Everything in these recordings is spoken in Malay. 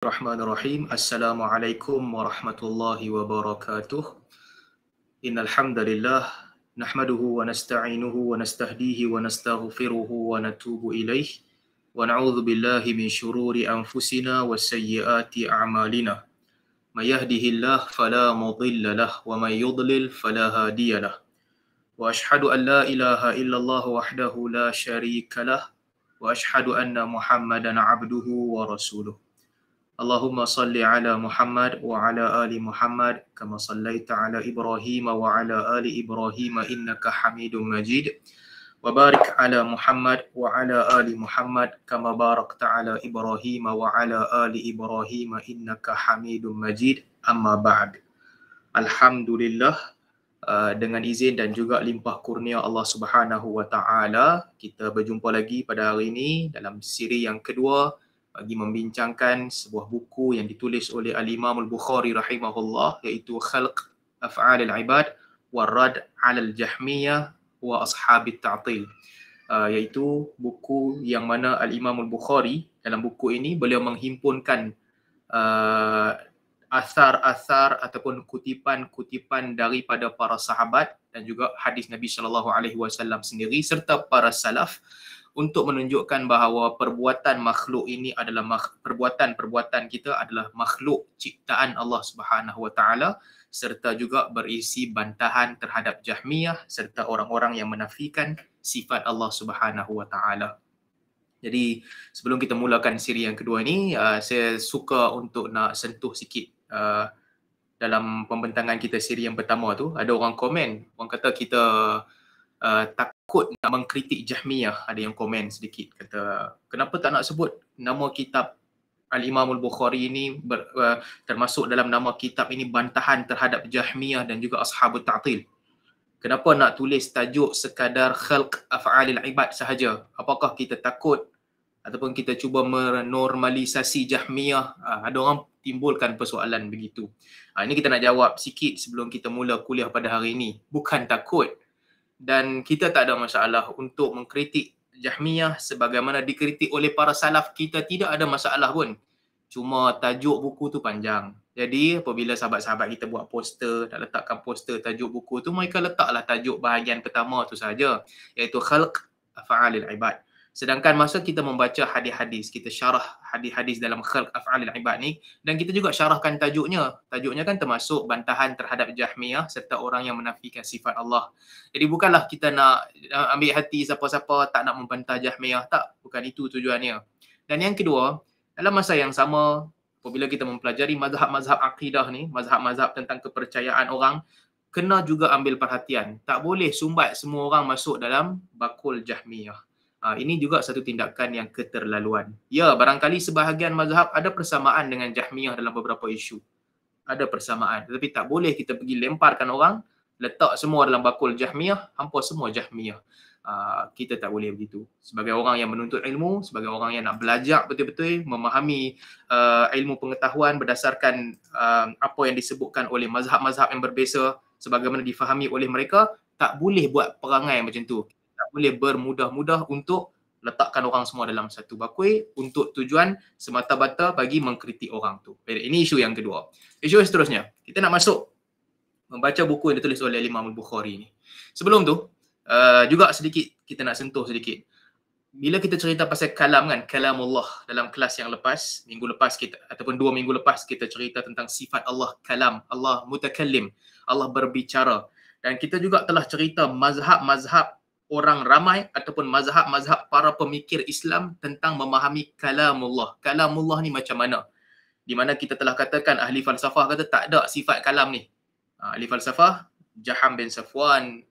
الرحمن الرحيم السلام عليكم ورحمة الله وبركاته إن الحمد لله نحمده ونستعينه ونستهديه ونستغفره ونتوب إليه ونعوذ بالله من شرور أنفسنا وسيئات أعمالنا ما يهده الله فلا مضل له ومن يضلل فلا هادي له وأشهد أن لا إله إلا الله وحده لا شريك له وأشهد أن محمدا عبده ورسوله اللهم صل على محمد وعلى آل محمد كما صليت على إبراهيم وعلى آل إبراهيم إنك حميد مجيد وبارك على محمد وعلى آل محمد كما باركت على إبراهيم وعلى آل إبراهيم إنك حميد مجيد أما بعد الحمد لله dengan izin dan juga limpah kurnia Allah Subhanahu wa taala kita berjumpa lagi pada hari ini dalam siri yang kedua bagi membincangkan sebuah buku yang ditulis oleh Al-Imam Al-Bukhari rahimahullah iaitu Khalq Af'al Al-Ibad wa Rad 'ala Al-Jahmiyah wa Ashabit Ta'til uh, iaitu buku yang mana Al-Imam Al-Bukhari dalam buku ini beliau menghimpunkan uh, asar-asar ataupun kutipan-kutipan daripada para sahabat dan juga hadis Nabi sallallahu alaihi wasallam sendiri serta para salaf untuk menunjukkan bahawa perbuatan makhluk ini adalah perbuatan-perbuatan kita adalah makhluk ciptaan Allah Subhanahu Wa serta juga berisi bantahan terhadap Jahmiyah serta orang-orang yang menafikan sifat Allah Subhanahu Wa Taala. Jadi sebelum kita mulakan siri yang kedua ini, uh, saya suka untuk nak sentuh sikit uh, dalam pembentangan kita siri yang pertama tu ada orang komen orang kata kita uh, tak takut nak mengkritik Jahmiyah ada yang komen sedikit kata kenapa tak nak sebut nama kitab Al-Imamul Bukhari ini ber, uh, termasuk dalam nama kitab ini bantahan terhadap Jahmiyah dan juga Ashabul Ta'til. Kenapa nak tulis tajuk sekadar khalq af'alil ibad sahaja? Apakah kita takut ataupun kita cuba menormalisasi Jahmiyah? Uh, ada orang timbulkan persoalan begitu. Uh, ini kita nak jawab sikit sebelum kita mula kuliah pada hari ini. Bukan takut dan kita tak ada masalah untuk mengkritik Jahmiyah sebagaimana dikritik oleh para salaf kita tidak ada masalah pun cuma tajuk buku tu panjang jadi apabila sahabat-sahabat kita buat poster nak letakkan poster tajuk buku tu mereka letaklah tajuk bahagian pertama tu saja iaitu khalq afaalil ibad Sedangkan masa kita membaca hadis-hadis, kita syarah hadis-hadis dalam khalq af'alil ibad ni dan kita juga syarahkan tajuknya. Tajuknya kan termasuk bantahan terhadap jahmiyah serta orang yang menafikan sifat Allah. Jadi bukanlah kita nak ambil hati siapa-siapa tak nak membantah jahmiyah. Tak, bukan itu tujuannya. Dan yang kedua, dalam masa yang sama, apabila kita mempelajari mazhab-mazhab akidah ni, mazhab-mazhab tentang kepercayaan orang, kena juga ambil perhatian. Tak boleh sumbat semua orang masuk dalam bakul jahmiyah. Uh, ini juga satu tindakan yang keterlaluan. Ya, barangkali sebahagian mazhab ada persamaan dengan Jahmiyah dalam beberapa isu. Ada persamaan. Tetapi tak boleh kita pergi lemparkan orang, letak semua dalam bakul Jahmiyah, hampa semua Jahmiyah. Uh, kita tak boleh begitu. Sebagai orang yang menuntut ilmu, sebagai orang yang nak belajar betul-betul, memahami uh, ilmu pengetahuan berdasarkan uh, apa yang disebutkan oleh mazhab-mazhab yang berbeza, sebagaimana difahami oleh mereka, tak boleh buat perangai macam tu boleh bermudah mudah untuk letakkan orang semua dalam satu bakui untuk tujuan semata-mata bagi mengkritik orang tu. Eh, ini isu yang kedua. Isu yang seterusnya, kita nak masuk membaca buku yang ditulis oleh Imam bukhari ni. Sebelum tu, uh, juga sedikit kita nak sentuh sedikit. Bila kita cerita pasal kalam kan, kalam Allah dalam kelas yang lepas, minggu lepas kita ataupun dua minggu lepas kita cerita tentang sifat Allah kalam, Allah mutakallim, Allah berbicara. Dan kita juga telah cerita mazhab-mazhab orang ramai ataupun mazhab-mazhab para pemikir Islam tentang memahami kalamullah. Kalamullah ni macam mana? Di mana kita telah katakan ahli falsafah kata tak ada sifat kalam ni. Ha, ahli falsafah, Jaham bin Safwan,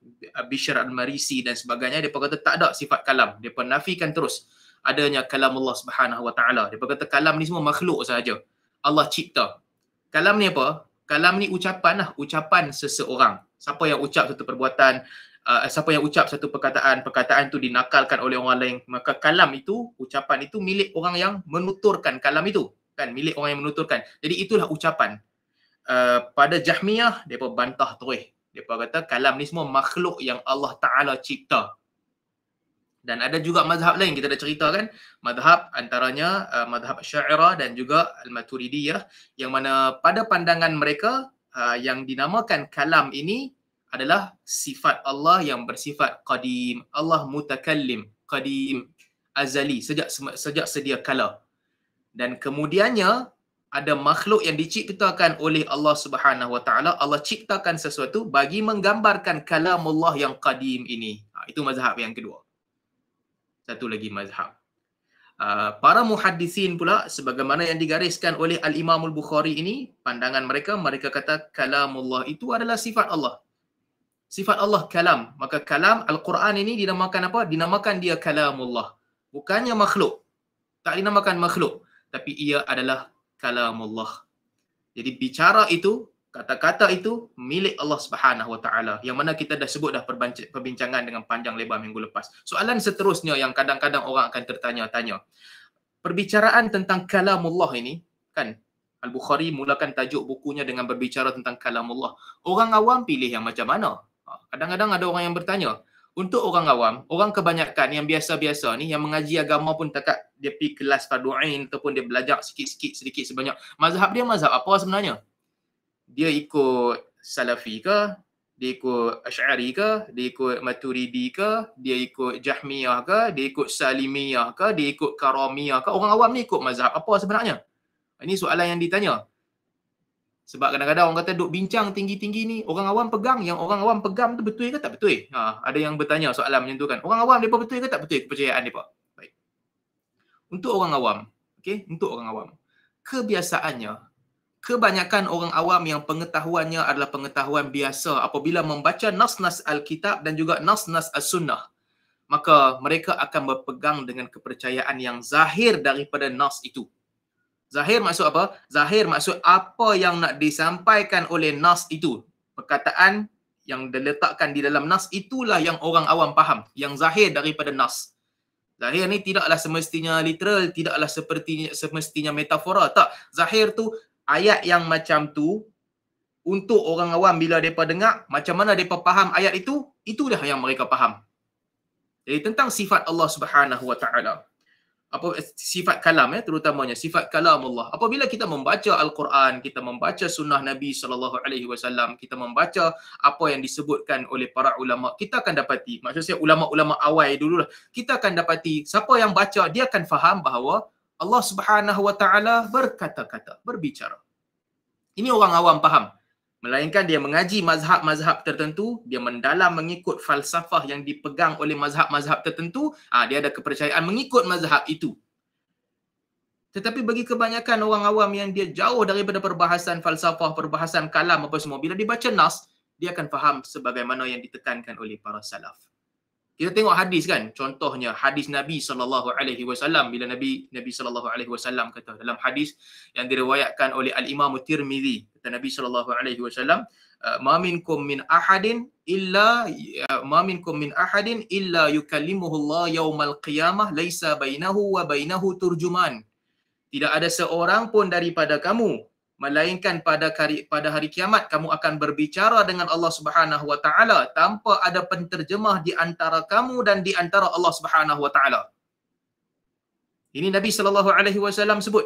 Bishr al-Marisi dan sebagainya, dia kata tak ada sifat kalam. Dia penafikan terus adanya kalam Allah Subhanahu Wa Taala. Dia kata kalam ni semua makhluk saja. Allah cipta. Kalam ni apa? Kalam ni ucapan lah, ucapan seseorang. Siapa yang ucap satu perbuatan, uh, siapa yang ucap satu perkataan, perkataan itu dinakalkan oleh orang lain, maka kalam itu, ucapan itu milik orang yang menuturkan kalam itu. Kan, milik orang yang menuturkan. Jadi itulah ucapan. Uh, pada Jahmiyah, mereka bantah terus. Mereka kata kalam ni semua makhluk yang Allah Ta'ala cipta. Dan ada juga mazhab lain kita dah cerita kan. Mazhab antaranya uh, mazhab Syairah dan juga Al-Maturidiyah. Yang mana pada pandangan mereka, uh, yang dinamakan kalam ini adalah sifat Allah yang bersifat qadim. Allah mutakallim, qadim, azali, sejak sejak sedia kala. Dan kemudiannya ada makhluk yang diciptakan oleh Allah Subhanahu Wa Taala. Allah ciptakan sesuatu bagi menggambarkan Allah yang qadim ini. Ha, itu mazhab yang kedua. Satu lagi mazhab. Uh, para muhadisin pula sebagaimana yang digariskan oleh al Imamul bukhari ini pandangan mereka mereka kata kalamullah itu adalah sifat Allah sifat Allah kalam. Maka kalam Al-Quran ini dinamakan apa? Dinamakan dia kalamullah. Bukannya makhluk. Tak dinamakan makhluk. Tapi ia adalah kalamullah. Jadi bicara itu, kata-kata itu milik Allah Subhanahu Wa Taala. Yang mana kita dah sebut dah perbincangan dengan panjang lebar minggu lepas. Soalan seterusnya yang kadang-kadang orang akan tertanya-tanya. Perbicaraan tentang kalamullah ini, kan Al-Bukhari mulakan tajuk bukunya dengan berbicara tentang kalamullah. Orang awam pilih yang macam mana? Ah, kadang-kadang ada orang yang bertanya, untuk orang awam, orang kebanyakan yang biasa-biasa ni yang mengaji agama pun takat dia pergi kelas fadu'in ataupun dia belajar sikit-sikit sedikit sebanyak. Mazhab dia mazhab apa sebenarnya? Dia ikut Salafi ke? Dia ikut Ash'ari ke? Dia ikut Maturidi ke? Dia ikut Jahmiyah ke? Dia ikut Salimiyah ke? Dia ikut Karamiyah ke? Orang awam ni ikut mazhab apa sebenarnya? Ini soalan yang ditanya. Sebab kadang-kadang orang kata duk bincang tinggi-tinggi ni, orang awam pegang yang orang awam pegang tu betul ke tak betul? Ha, ada yang bertanya soalan macam tu kan. Orang awam depa betul ke tak betul kepercayaan dia Baik. Untuk orang awam, okay? untuk orang awam. Kebiasaannya Kebanyakan orang awam yang pengetahuannya adalah pengetahuan biasa apabila membaca nas-nas Alkitab dan juga nas-nas As-Sunnah maka mereka akan berpegang dengan kepercayaan yang zahir daripada nas itu Zahir maksud apa? Zahir maksud apa yang nak disampaikan oleh nas itu. Perkataan yang diletakkan di dalam nas itulah yang orang awam faham. Yang zahir daripada nas. Zahir ni tidaklah semestinya literal, tidaklah seperti semestinya metafora. Tak. Zahir tu ayat yang macam tu untuk orang awam bila mereka dengar macam mana mereka faham ayat itu, itulah yang mereka faham. Jadi tentang sifat Allah Subhanahu Wa Taala apa eh, sifat kalam ya terutamanya sifat kalam Allah apabila kita membaca al-Quran kita membaca sunnah Nabi sallallahu alaihi wasallam kita membaca apa yang disebutkan oleh para ulama kita akan dapati maksud saya ulama-ulama awal dululah kita akan dapati siapa yang baca dia akan faham bahawa Allah Subhanahu wa taala berkata-kata berbicara ini orang awam faham Melainkan dia mengaji mazhab-mazhab tertentu, dia mendalam mengikut falsafah yang dipegang oleh mazhab-mazhab tertentu, ah dia ada kepercayaan mengikut mazhab itu. Tetapi bagi kebanyakan orang awam yang dia jauh daripada perbahasan falsafah, perbahasan kalam apa semua, bila dibaca nas, dia akan faham sebagaimana yang ditekankan oleh para salaf. Kita tengok hadis kan, contohnya hadis Nabi saw. bila Nabi Nabi sallallahu kata dalam hadis yang diriwayatkan oleh Al Imam Tirmizi kata Nabi sallallahu alaihi wasallam ah, ma minkum min ahadin illa ah, ma minkum min ahadin illa yukallimuhu Allah yaumal qiyamah laisa bainahu wa bainahu turjuman tidak ada seorang pun daripada kamu melainkan pada hari pada hari kiamat kamu akan berbicara dengan Allah Subhanahu wa taala tanpa ada penterjemah di antara kamu dan di antara Allah Subhanahu wa taala ini Nabi sallallahu alaihi wasallam sebut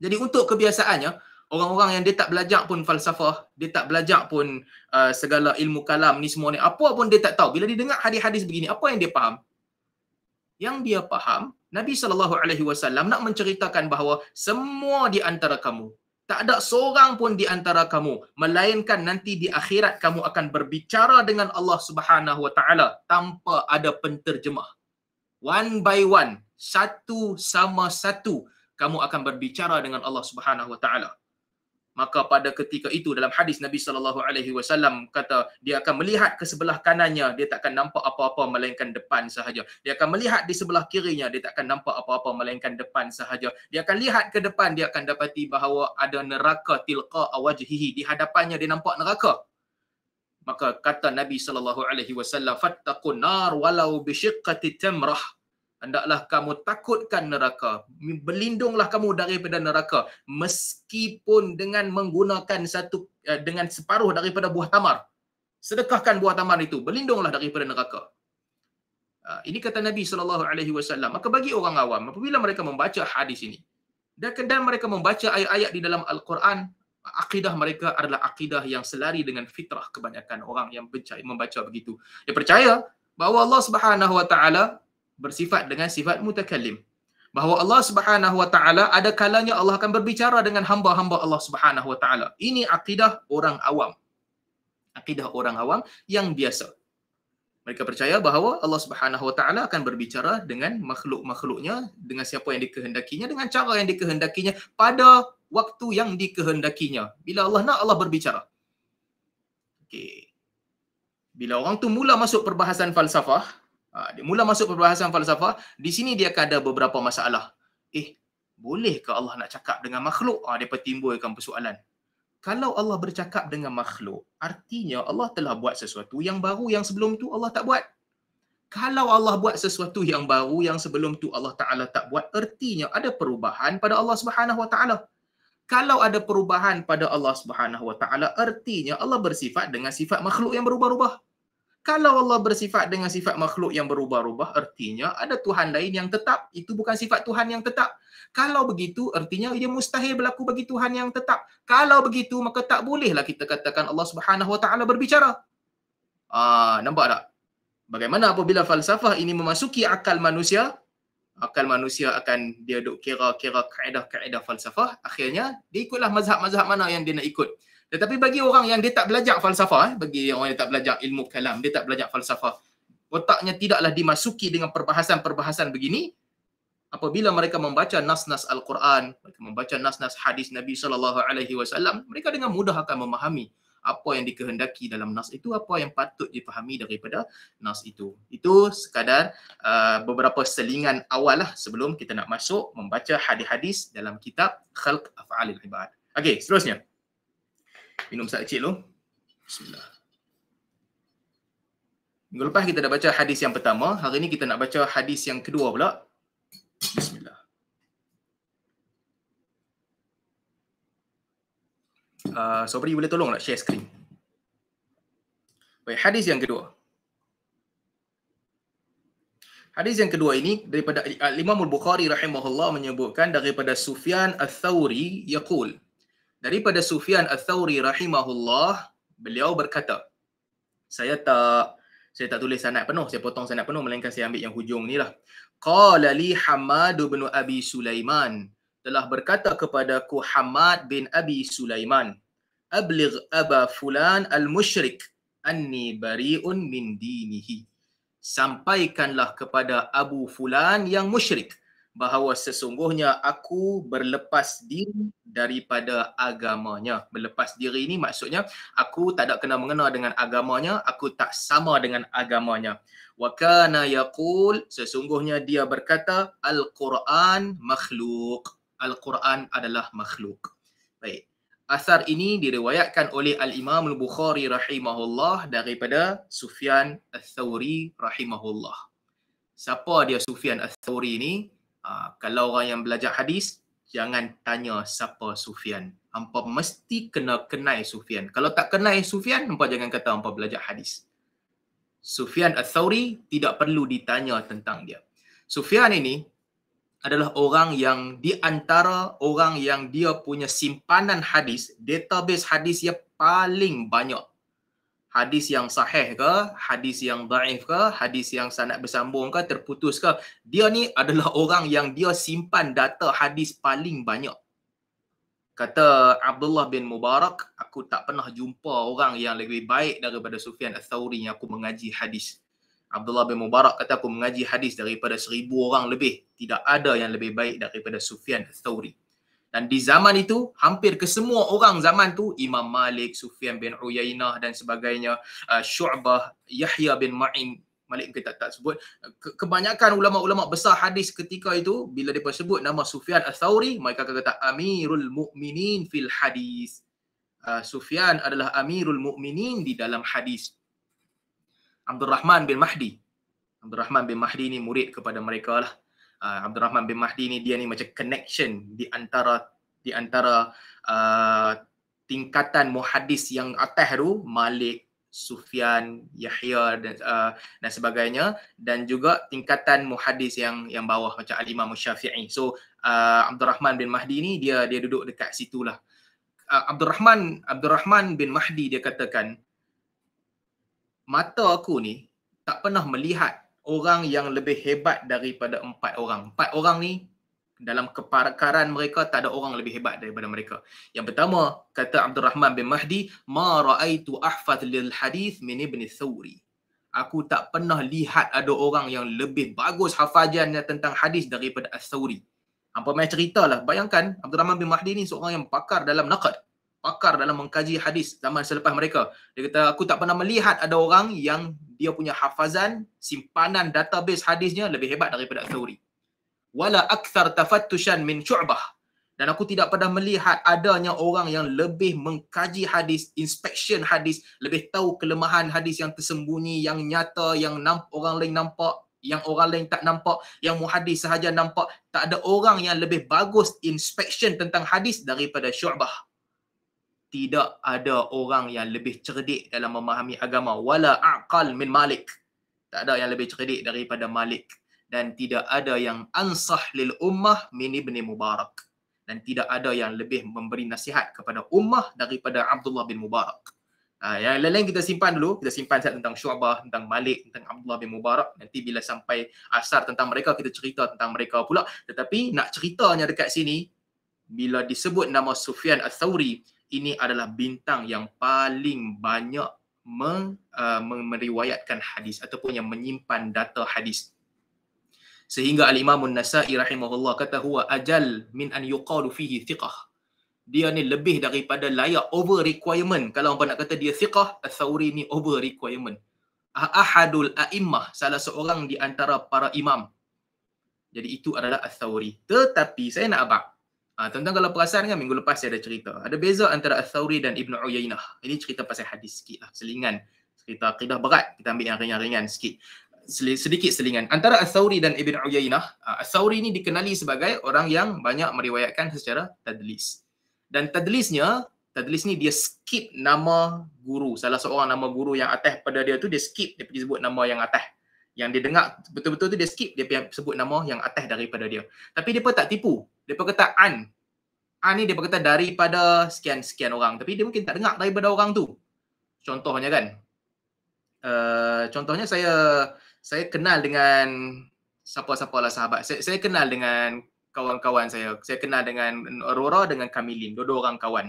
jadi untuk kebiasaannya orang-orang yang dia tak belajar pun falsafah, dia tak belajar pun uh, segala ilmu kalam ni semua ni, apa pun dia tak tahu. Bila dia dengar hadis-hadis begini, apa yang dia faham? Yang dia faham, Nabi sallallahu alaihi wasallam nak menceritakan bahawa semua di antara kamu tak ada seorang pun di antara kamu melainkan nanti di akhirat kamu akan berbicara dengan Allah Subhanahu Wa Taala tanpa ada penterjemah. One by one, satu sama satu kamu akan berbicara dengan Allah Subhanahu Wa Taala maka pada ketika itu dalam hadis Nabi sallallahu alaihi wasallam kata dia akan melihat ke sebelah kanannya dia takkan nampak apa-apa melainkan depan sahaja dia akan melihat di sebelah kirinya dia takkan nampak apa-apa melainkan depan sahaja dia akan lihat ke depan dia akan dapati bahawa ada neraka tilqa awajhihi di hadapannya dia nampak neraka maka kata Nabi sallallahu alaihi wasallam fattaqun nar walau bi shiqqati tamrah hendaklah kamu takutkan neraka berlindunglah kamu daripada neraka meskipun dengan menggunakan satu eh, dengan separuh daripada buah tamar sedekahkan buah tamar itu berlindunglah daripada neraka ah, ini kata Nabi sallallahu alaihi wasallam maka bagi orang awam apabila mereka membaca hadis ini dan mereka membaca ayat-ayat di dalam al-Quran akidah mereka adalah akidah yang selari dengan fitrah kebanyakan orang yang percaya membaca begitu dia percaya bahawa Allah Subhanahu wa taala bersifat dengan sifat mutakallim bahawa Allah Subhanahu wa taala ada kalanya Allah akan berbicara dengan hamba-hamba Allah Subhanahu wa taala. Ini akidah orang awam. Akidah orang awam yang biasa. Mereka percaya bahawa Allah Subhanahu wa taala akan berbicara dengan makhluk-makhluknya dengan siapa yang dikehendakinya dengan cara yang dikehendakinya pada waktu yang dikehendakinya. Bila Allah nak Allah berbicara. Okey. Bila orang tu mula masuk perbahasan falsafah, Ha, dia mula masuk perbahasan falsafah. Di sini dia akan ada beberapa masalah. Eh, bolehkah Allah nak cakap dengan makhluk? Ha, dia pertimbulkan persoalan. Kalau Allah bercakap dengan makhluk, artinya Allah telah buat sesuatu yang baru yang sebelum tu Allah tak buat. Kalau Allah buat sesuatu yang baru yang sebelum tu Allah Taala tak buat, artinya ada perubahan pada Allah Subhanahu Wa Taala. Kalau ada perubahan pada Allah Subhanahu Wa Taala, artinya Allah bersifat dengan sifat makhluk yang berubah-ubah. Kalau Allah bersifat dengan sifat makhluk yang berubah-ubah, artinya ada Tuhan lain yang tetap. Itu bukan sifat Tuhan yang tetap. Kalau begitu, artinya ia mustahil berlaku bagi Tuhan yang tetap. Kalau begitu, maka tak bolehlah kita katakan Allah Subhanahu Wa Taala berbicara. Ah, nampak tak? Bagaimana apabila falsafah ini memasuki akal manusia, akal manusia akan dia duk kira-kira kaedah-kaedah falsafah, akhirnya dia ikutlah mazhab-mazhab mana yang dia nak ikut. Tetapi bagi orang yang dia tak belajar falsafah, eh, bagi orang yang tak belajar ilmu kalam, dia tak belajar falsafah, otaknya tidaklah dimasuki dengan perbahasan-perbahasan begini, apabila mereka membaca nas-nas Al-Quran, mereka membaca nas-nas hadis Nabi sallallahu alaihi wasallam, mereka dengan mudah akan memahami apa yang dikehendaki dalam nas itu, apa yang patut dipahami daripada nas itu. Itu sekadar uh, beberapa selingan awal lah sebelum kita nak masuk membaca hadis-hadis dalam kitab Khalq Af'alil Ibad. Okey, seterusnya. Okay minum sat kecil tu. Bismillah. Minggu lepas kita dah baca hadis yang pertama, hari ni kita nak baca hadis yang kedua pula. Bismillah. Uh, ah, Sobri boleh tolong nak share screen. Baik, hadis yang kedua. Hadis yang kedua ini daripada Imam Al-Bukhari rahimahullah menyebutkan daripada Sufyan Al-Thawri yaqul daripada Sufyan Al-Thawri rahimahullah beliau berkata saya tak saya tak tulis sanad penuh saya potong sanad penuh melainkan saya ambil yang hujung ni lah qala li hamad bin abi sulaiman telah berkata kepadaku hamad bin abi sulaiman abligh aba fulan al mushrik anni bari'un min dinihi sampaikanlah kepada abu fulan yang musyrik bahawa sesungguhnya aku berlepas diri daripada agamanya. Berlepas diri ini maksudnya aku tak ada kena mengena dengan agamanya, aku tak sama dengan agamanya. Wa kana yaqul sesungguhnya dia berkata al-Quran makhluk. Al-Quran adalah makhluk. Baik. Asar ini diriwayatkan oleh Al-Imam Al-Bukhari rahimahullah daripada Sufyan Al-Thawri rahimahullah. Siapa dia Sufyan Al-Thawri ni? Ah, kalau orang yang belajar hadis jangan tanya siapa Sufian. Hampa mesti kena kenai Sufian. Kalau tak kenai Sufian, hampa jangan kata hampa belajar hadis. Sufian Al-Thawri tidak perlu ditanya tentang dia. Sufian ini adalah orang yang di antara orang yang dia punya simpanan hadis, database hadis yang paling banyak hadis yang sahih ke, hadis yang daif ke, hadis yang sanad bersambung ke, terputus ke, dia ni adalah orang yang dia simpan data hadis paling banyak. Kata Abdullah bin Mubarak, aku tak pernah jumpa orang yang lebih baik daripada Sufyan Al-Thawri yang aku mengaji hadis. Abdullah bin Mubarak kata aku mengaji hadis daripada seribu orang lebih. Tidak ada yang lebih baik daripada Sufyan Al-Thawri. Dan di zaman itu, hampir kesemua orang zaman tu Imam Malik, Sufyan bin Uyainah dan sebagainya, uh, Syu'bah, Yahya bin Ma'in, Malik mungkin tak, tak sebut. Uh, kebanyakan ulama-ulama besar hadis ketika itu, bila mereka sebut nama Sufyan al-Thawri, mereka akan kata Amirul Mu'minin fil hadis. Uh, Sufyan adalah Amirul Mu'minin di dalam hadis. Abdul Rahman bin Mahdi. Abdul Rahman bin Mahdi ni murid kepada mereka lah uh, ah, Abdul Rahman bin Mahdi ni dia ni macam connection di antara di antara uh, tingkatan muhadis yang atas tu Malik, Sufyan, Yahya dan uh, dan sebagainya dan juga tingkatan muhadis yang yang bawah macam al-Imam Syafi'i. So uh, Abdul Rahman bin Mahdi ni dia dia duduk dekat situlah. Uh, Abdul Rahman Abdul Rahman bin Mahdi dia katakan mata aku ni tak pernah melihat orang yang lebih hebat daripada empat orang. Empat orang ni dalam keparakaran mereka tak ada orang lebih hebat daripada mereka. Yang pertama kata Abdul Rahman bin Mahdi, "Ma raaitu ahfaz lil hadis min Ibn Thawri." Aku tak pernah lihat ada orang yang lebih bagus hafazannya tentang hadis daripada As-Sawri. Apa macam ceritalah, bayangkan Abdul Rahman bin Mahdi ni seorang yang pakar dalam naqad pakar dalam mengkaji hadis zaman selepas mereka. Dia kata, aku tak pernah melihat ada orang yang dia punya hafazan, simpanan database hadisnya lebih hebat daripada teori. Wala akthar tafattushan min syu'bah. Dan aku tidak pernah melihat adanya orang yang lebih mengkaji hadis, inspection hadis, lebih tahu kelemahan hadis yang tersembunyi, yang nyata, yang orang lain nampak, yang orang lain tak nampak, yang muhadis sahaja nampak. Tak ada orang yang lebih bagus inspection tentang hadis daripada syu'bah tidak ada orang yang lebih cerdik dalam memahami agama wala aqal min malik tak ada yang lebih cerdik daripada malik dan tidak ada yang ansah lil ummah min ibni mubarak dan tidak ada yang lebih memberi nasihat kepada ummah daripada Abdullah bin Mubarak. Ha, yang lain-lain kita simpan dulu. Kita simpan sahaja tentang Syu'bah, tentang Malik, tentang Abdullah bin Mubarak. Nanti bila sampai asar tentang mereka, kita cerita tentang mereka pula. Tetapi nak ceritanya dekat sini, bila disebut nama Sufyan al-Thawri, ini adalah bintang yang paling banyak uh, meriwayatkan hadis ataupun yang menyimpan data hadis sehingga al-Imam An-Nasa'i rahimahullah kata huwa ajal min an yuqalu fihi thiqah dia ni lebih daripada layak over requirement kalau orang nak kata dia thiqah al-Thawri ni over requirement ah, ahadul a'immah salah seorang di antara para imam jadi itu adalah al-Thawri tetapi saya nak abang Uh, tuan-tuan kalau perasan kan minggu lepas saya ada cerita. Ada beza antara Al-Thawri dan Ibn Uyainah. Ini cerita pasal hadis sikit lah. Selingan. Cerita akidah berat. Kita ambil yang ringan-ringan sikit. Sel- sedikit selingan. Antara Al-Thawri dan Ibn Uyainah. Uh, ah, Al-Thawri ni dikenali sebagai orang yang banyak meriwayatkan secara tadlis. Dan tadlisnya, tadlis ni dia skip nama guru. Salah seorang nama guru yang atas pada dia tu dia skip. Dia pergi sebut nama yang atas yang dia dengar betul-betul tu dia skip dia sebut nama yang atas daripada dia tapi dia pun tak tipu Depa kata an. An ni depa kata daripada sekian-sekian orang. Tapi dia mungkin tak dengar daripada orang tu. Contohnya kan. Uh, contohnya saya saya kenal dengan siapa-siapa lah sahabat. Saya, saya kenal dengan kawan-kawan saya. Saya kenal dengan Aurora dengan Kamilin. Dua-dua orang kawan.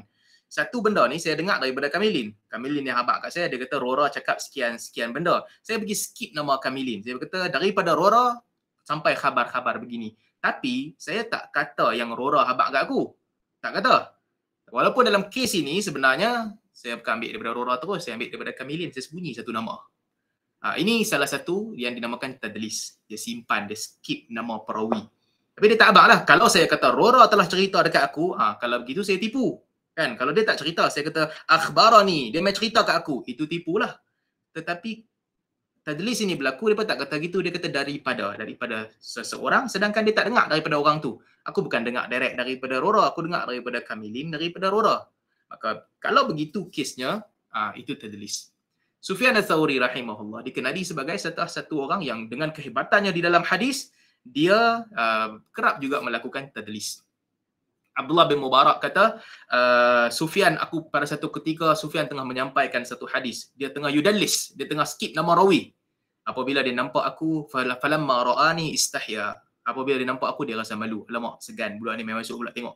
Satu benda ni saya dengar daripada Kamilin. Kamilin yang habak kat saya, dia kata Rora cakap sekian-sekian benda. Saya pergi skip nama Kamilin. Saya kata daripada Rora sampai khabar-khabar begini. Tapi saya tak kata yang Rora habak kat aku. Tak kata. Walaupun dalam kes ini sebenarnya saya bukan ambil daripada Rora terus, saya ambil daripada Kamilin, saya sembunyi satu nama. Ha, ini salah satu yang dinamakan tadlis. Dia simpan, dia skip nama perawi. Tapi dia tak habak lah. Kalau saya kata Rora telah cerita dekat aku, ha, kalau begitu saya tipu. Kan? Kalau dia tak cerita, saya kata akhbara ni, dia main cerita kat aku. Itu tipulah. Tetapi tadlis ini berlaku dia tak kata gitu dia kata daripada daripada seseorang sedangkan dia tak dengar daripada orang tu aku bukan dengar direct daripada Rora aku dengar daripada Kamilin daripada Rora maka kalau begitu kesnya uh, ah, itu tadlis Sufyan al sawri rahimahullah dikenali sebagai salah satu orang yang dengan kehebatannya di dalam hadis dia uh, kerap juga melakukan tadlis Abdullah bin Mubarak kata, uh, eh, Sufian aku pada satu ketika Sufian tengah menyampaikan satu hadis. Dia tengah yudalis, dia tengah skip nama rawi. Apabila dia nampak aku, falamma ra'ani istahya. Apabila dia nampak aku, dia rasa malu. Lama, segan. Bulan ni memang masuk pula tengok.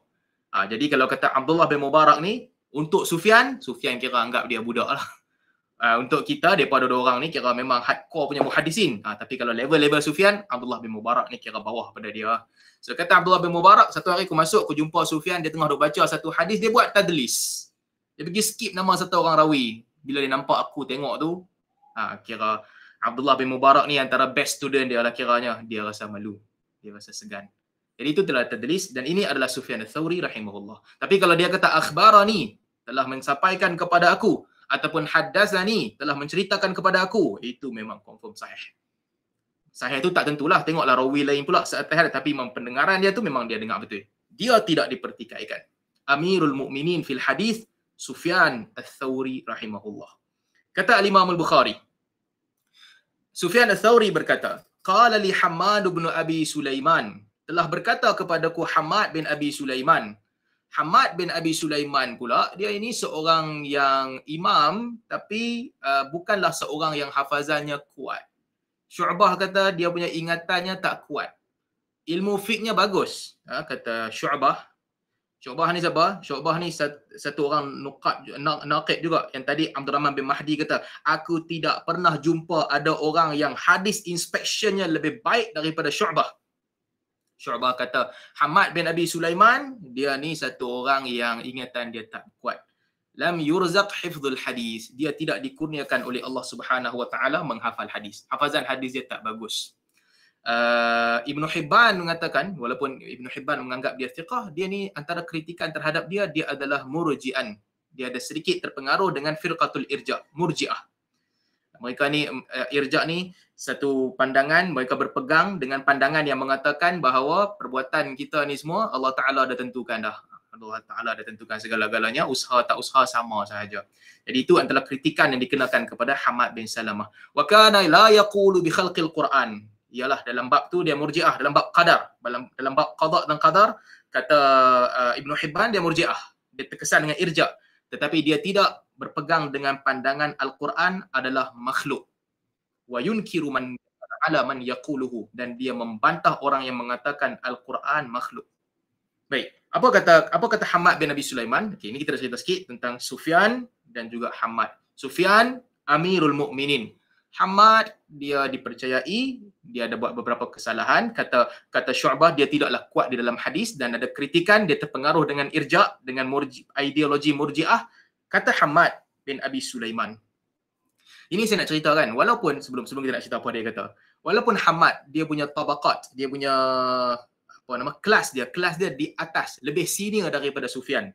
Uh, jadi kalau kata Abdullah bin Mubarak ni, untuk Sufian, Sufian kira anggap dia budak lah uh, untuk kita depa ada dua orang ni kira memang hardcore punya muhaddisin uh, tapi kalau level-level Sufian Abdullah bin Mubarak ni kira bawah pada dia so kata Abdullah bin Mubarak satu hari aku masuk aku jumpa Sufian dia tengah duk baca satu hadis dia buat tadlis dia pergi skip nama satu orang rawi bila dia nampak aku tengok tu uh, kira Abdullah bin Mubarak ni antara best student dia lah kiranya dia rasa malu dia rasa segan jadi itu telah tadlis dan ini adalah Sufyan al-Thawri rahimahullah. Tapi kalau dia kata ni telah mensampaikan kepada aku ataupun haddazani telah menceritakan kepada aku itu memang confirm sahih sahih itu tak tentulah tengoklah rawi lain pula sahih tapi memang pendengaran dia tu memang dia dengar betul dia tidak dipertikaikan amirul mukminin fil hadis sufyan ats-tsauri rahimahullah kata al-imam al-bukhari sufyan ats-tsauri berkata qala li hamad ibn abi sulaiman telah berkata kepadaku hamad bin abi sulaiman Hamad bin Abi Sulaiman pula dia ini seorang yang imam tapi uh, bukanlah seorang yang hafazannya kuat. Syu'bah kata dia punya ingatannya tak kuat. Ilmu fiqhnya bagus ha, kata Syu'bah. Syu'bah ni siapa? Syu'bah ni satu, satu orang nukat naqib juga yang tadi Abdul Rahman bin Mahdi kata aku tidak pernah jumpa ada orang yang hadis inspectionnya lebih baik daripada Syu'bah. Syu'bah kata Hamad bin Abi Sulaiman dia ni satu orang yang ingatan dia tak kuat. Lam yurzaq hifzul hadis. Dia tidak dikurniakan oleh Allah Subhanahu wa taala menghafal hadis. Hafazan hadis dia tak bagus. Uh, Ibn Hibban mengatakan walaupun Ibn Hibban menganggap dia thiqah dia ni antara kritikan terhadap dia dia adalah murji'an dia ada sedikit terpengaruh dengan firqatul irja' murji'ah mereka ni uh, eh, irja' ni satu pandangan mereka berpegang dengan pandangan yang mengatakan bahawa perbuatan kita ni semua Allah Ta'ala dah tentukan dah Allah Ta'ala dah tentukan segala-galanya usaha tak usaha sama sahaja jadi itu antara kritikan yang dikenakan kepada Hamad bin Salamah wa kana la yaqulu bi khalqil quran ialah dalam bab tu dia murjiah dalam bab qadar dalam dalam bab qada dan qadar kata uh, Ibn Hibban dia murjiah dia terkesan dengan irja' tetapi dia tidak berpegang dengan pandangan Al-Quran adalah makhluk. Wa yunkiru man ala man yaquluhu dan dia membantah orang yang mengatakan Al-Quran makhluk. Baik, apa kata apa kata Hamad bin Nabi Sulaiman? Okey, ini kita dah cerita sikit tentang Sufyan dan juga Hamad. Sufyan Amirul Mukminin. Hamad dia dipercayai dia ada buat beberapa kesalahan kata kata Syu'bah dia tidaklah kuat di dalam hadis dan ada kritikan dia terpengaruh dengan irja dengan murji, ideologi murjiah kata Hamad bin Abi Sulaiman. Ini saya nak cerita kan, walaupun sebelum sebelum kita nak cerita apa dia kata. Walaupun Hamad dia punya tabaqat, dia punya apa nama kelas dia, kelas dia di atas, lebih senior daripada Sufian.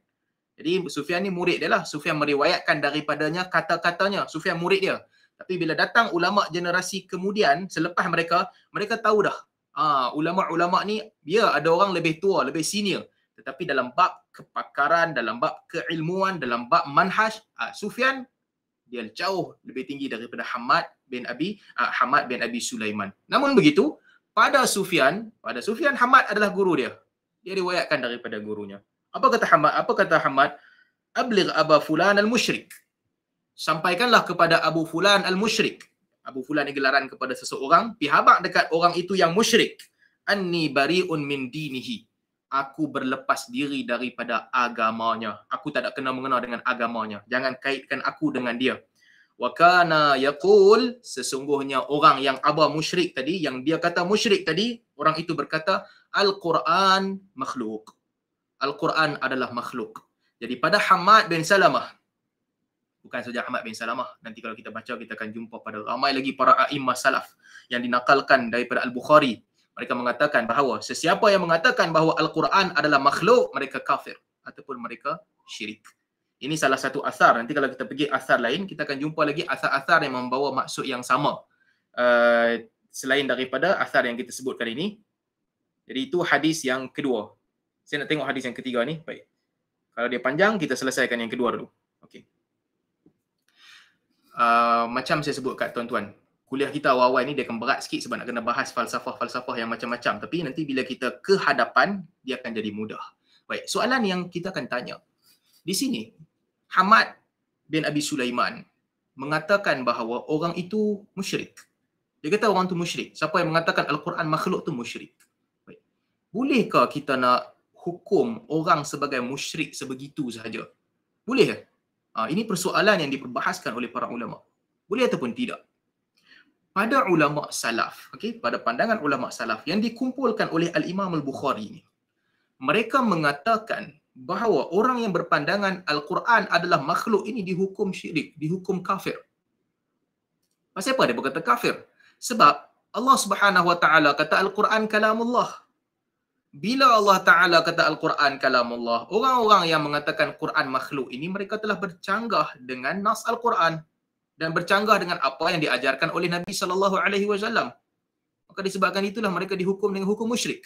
Jadi Sufian ni murid dia lah. Sufian meriwayatkan daripadanya kata-katanya. Sufian murid dia. Tapi bila datang ulama generasi kemudian selepas mereka, mereka tahu dah. Ah, ha, ulama-ulama ni dia ada orang lebih tua, lebih senior tetapi dalam bab kepakaran dalam bab keilmuan dalam bab manhaj uh, Sufyan dia jauh lebih tinggi daripada Hamad bin Abi uh, Hamad bin Abi Sulaiman namun begitu pada Sufyan pada Sufyan Hamad adalah guru dia dia riwayatkan daripada gurunya apa kata Hamad apa kata Hamad abligh Abu fulan al mushrik sampaikanlah kepada Abu Fulan al mushrik Abu Fulan ni gelaran kepada seseorang pihabak dekat orang itu yang musyrik anni bariun min dinihi aku berlepas diri daripada agamanya. Aku tak ada kena mengenal dengan agamanya. Jangan kaitkan aku dengan dia. Wa kana yaqul sesungguhnya orang yang aba musyrik tadi yang dia kata musyrik tadi orang itu berkata al-Quran makhluk. Al-Quran adalah makhluk. Jadi pada Hamad bin Salamah bukan saja Hamad bin Salamah. Nanti kalau kita baca kita akan jumpa pada ramai lagi para a'immah salaf yang dinakalkan daripada Al-Bukhari mereka mengatakan bahawa sesiapa yang mengatakan bahawa Al-Quran adalah makhluk, mereka kafir ataupun mereka syirik. Ini salah satu asar. Nanti kalau kita pergi asar lain, kita akan jumpa lagi asar-asar yang membawa maksud yang sama. Uh, selain daripada asar yang kita sebutkan ini. Jadi itu hadis yang kedua. Saya nak tengok hadis yang ketiga ni. Baik. Kalau dia panjang, kita selesaikan yang kedua dulu. Okay. Uh, macam saya sebut kat tuan-tuan, kuliah kita awal-awal ni dia akan berat sikit sebab nak kena bahas falsafah-falsafah yang macam-macam tapi nanti bila kita ke hadapan dia akan jadi mudah. Baik, soalan yang kita akan tanya. Di sini Hamad bin Abi Sulaiman mengatakan bahawa orang itu musyrik. Dia kata orang tu musyrik. Siapa yang mengatakan al-Quran makhluk tu musyrik? Baik. Bolehkah kita nak hukum orang sebagai musyrik sebegitu sahaja? Boleh ke? Ha, ini persoalan yang diperbahaskan oleh para ulama. Boleh ataupun tidak? pada ulama salaf okey pada pandangan ulama salaf yang dikumpulkan oleh al imam al bukhari ini mereka mengatakan bahawa orang yang berpandangan Al-Quran adalah makhluk ini dihukum syirik, dihukum kafir. Pasal apa dia berkata kafir? Sebab Allah Subhanahu Wa Taala kata Al-Quran kalamullah. Bila Allah Taala kata Al-Quran kalam Allah, orang-orang yang mengatakan Quran makhluk ini mereka telah bercanggah dengan nas Al-Quran dan bercanggah dengan apa yang diajarkan oleh Nabi sallallahu alaihi wasallam. Maka disebabkan itulah mereka dihukum dengan hukum musyrik.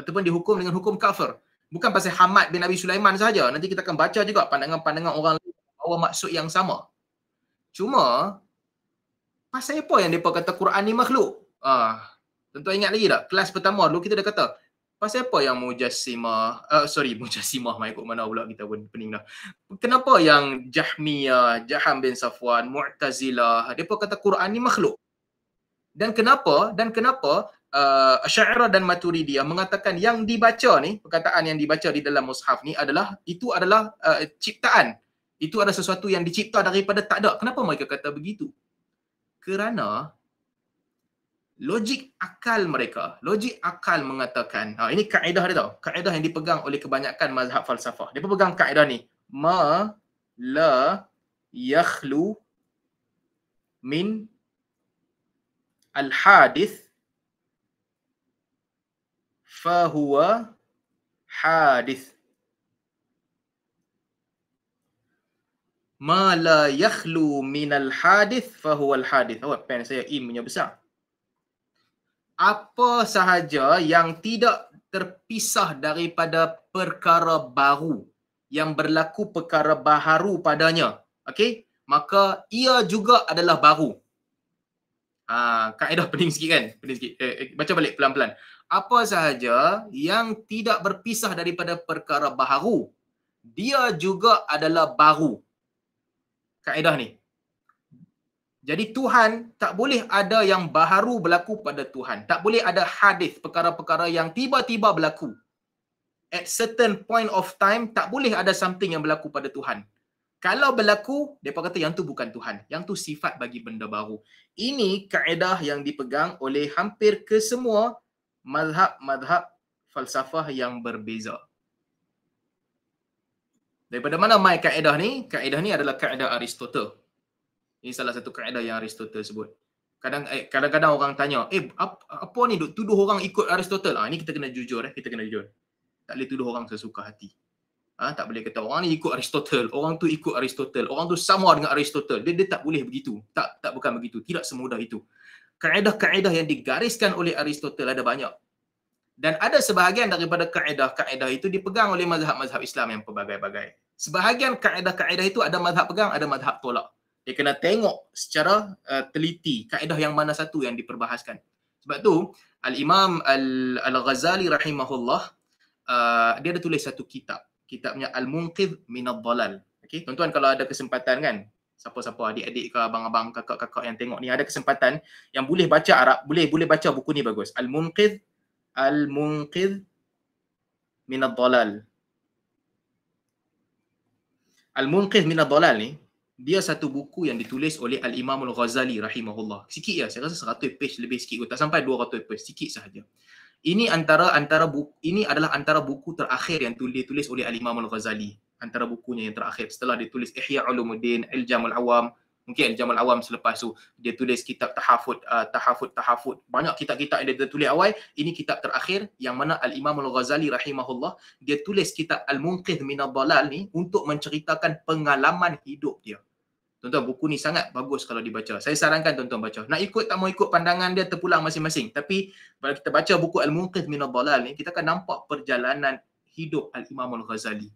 Ataupun dihukum dengan hukum kafir. Bukan pasal Hamad bin Nabi Sulaiman saja. Nanti kita akan baca juga pandangan-pandangan orang bawa maksud yang sama. Cuma pasal apa yang depa kata Quran ni makhluk? Ah, tentu ingat lagi tak kelas pertama dulu kita dah kata Pasal apa yang Mujassimah, uh, sorry Mujassimah maikut mana pula kita pun pening dah. Kenapa yang Jahmiyah, Jaham bin Safwan, Mu'tazilah, mereka kata Quran ni makhluk. Dan kenapa, dan kenapa uh, eh, Syairah dan Maturidiyah mengatakan yang dibaca ni, perkataan yang dibaca di dalam mushaf ni adalah, itu adalah uh, ciptaan. Itu adalah sesuatu yang dicipta daripada tak ada. Kenapa mereka kata begitu? Kerana logik akal mereka, logik akal mengatakan, ha, ini kaedah dia tau, kaedah yang dipegang oleh kebanyakan mazhab falsafah. Dia pegang kaedah ni, ma la yakhlu min al-hadith fa huwa hadith. Ma la yakhlu min al-hadith fa huwa al-hadith. Oh, pen saya im punya besar apa sahaja yang tidak terpisah daripada perkara baru yang berlaku perkara baharu padanya okey maka ia juga adalah baru ha kaedah pening sikit kan pening sikit eh, eh, baca balik pelan-pelan apa sahaja yang tidak berpisah daripada perkara baharu dia juga adalah baru kaedah ni jadi Tuhan tak boleh ada yang baharu berlaku pada Tuhan. Tak boleh ada hadis perkara-perkara yang tiba-tiba berlaku. At certain point of time tak boleh ada something yang berlaku pada Tuhan. Kalau berlaku, depa kata yang tu bukan Tuhan. Yang tu sifat bagi benda baru. Ini kaedah yang dipegang oleh hampir kesemua mazhab-mazhab falsafah yang berbeza. Daripada mana mai kaedah ni? Kaedah ni adalah kaedah Aristotle. Ini salah satu kaedah yang Aristotle sebut. Kadang eh, kadang-kadang orang tanya, "Eh, apa, apa ni duk tuduh orang ikut Aristotle?" Ah, ini kita kena jujur eh, kita kena jujur. Tak boleh tuduh orang sesuka hati. Ah, tak boleh kata orang ni ikut Aristotle, orang tu ikut Aristotle, orang tu sama dengan Aristotle. Dia, dia tak boleh begitu. Tak tak bukan begitu. Tidak semudah itu. Kaedah-kaedah yang digariskan oleh Aristotle ada banyak. Dan ada sebahagian daripada kaedah-kaedah itu dipegang oleh mazhab-mazhab Islam yang pelbagai-bagai. Sebahagian kaedah-kaedah itu ada mazhab pegang, ada mazhab tolak dia kena tengok secara uh, teliti kaedah yang mana satu yang diperbahaskan sebab tu al-imam al-ghazali rahimahullah uh, dia ada tulis satu kitab kitabnya al-munqidh min ad Dhalal. okey tuan-tuan kalau ada kesempatan kan siapa-siapa adik-adik ke abang-abang kakak-kakak yang tengok ni ada kesempatan yang boleh baca Arab boleh boleh baca buku ni bagus al-munqidh al-munqidh min ad Dhalal. al-munqidh min ad Dhalal ni dia satu buku yang ditulis oleh Al-Imam Al-Ghazali rahimahullah. Sikit ya, saya rasa 100 page lebih sikit kot. Tak sampai 200 page, sikit sahaja. Ini antara antara buku ini adalah antara buku terakhir yang tulis ditulis oleh Al-Imam Al-Ghazali. Antara bukunya yang terakhir setelah ditulis Ihya Ulumuddin, Al Iljamul Awam, mungkin zaman awam selepas tu dia tulis kitab tahafud uh, tahafud tahafud banyak kitab-kitab yang dia tulis awal ini kitab terakhir yang mana al imam al ghazali rahimahullah dia tulis kitab al munqidh min ad dalal ni untuk menceritakan pengalaman hidup dia tuan-tuan buku ni sangat bagus kalau dibaca saya sarankan tuan-tuan baca nak ikut tak mau ikut pandangan dia terpulang masing-masing tapi bila kita baca buku al munqidh min ad dalal ni kita akan nampak perjalanan hidup al imam al ghazali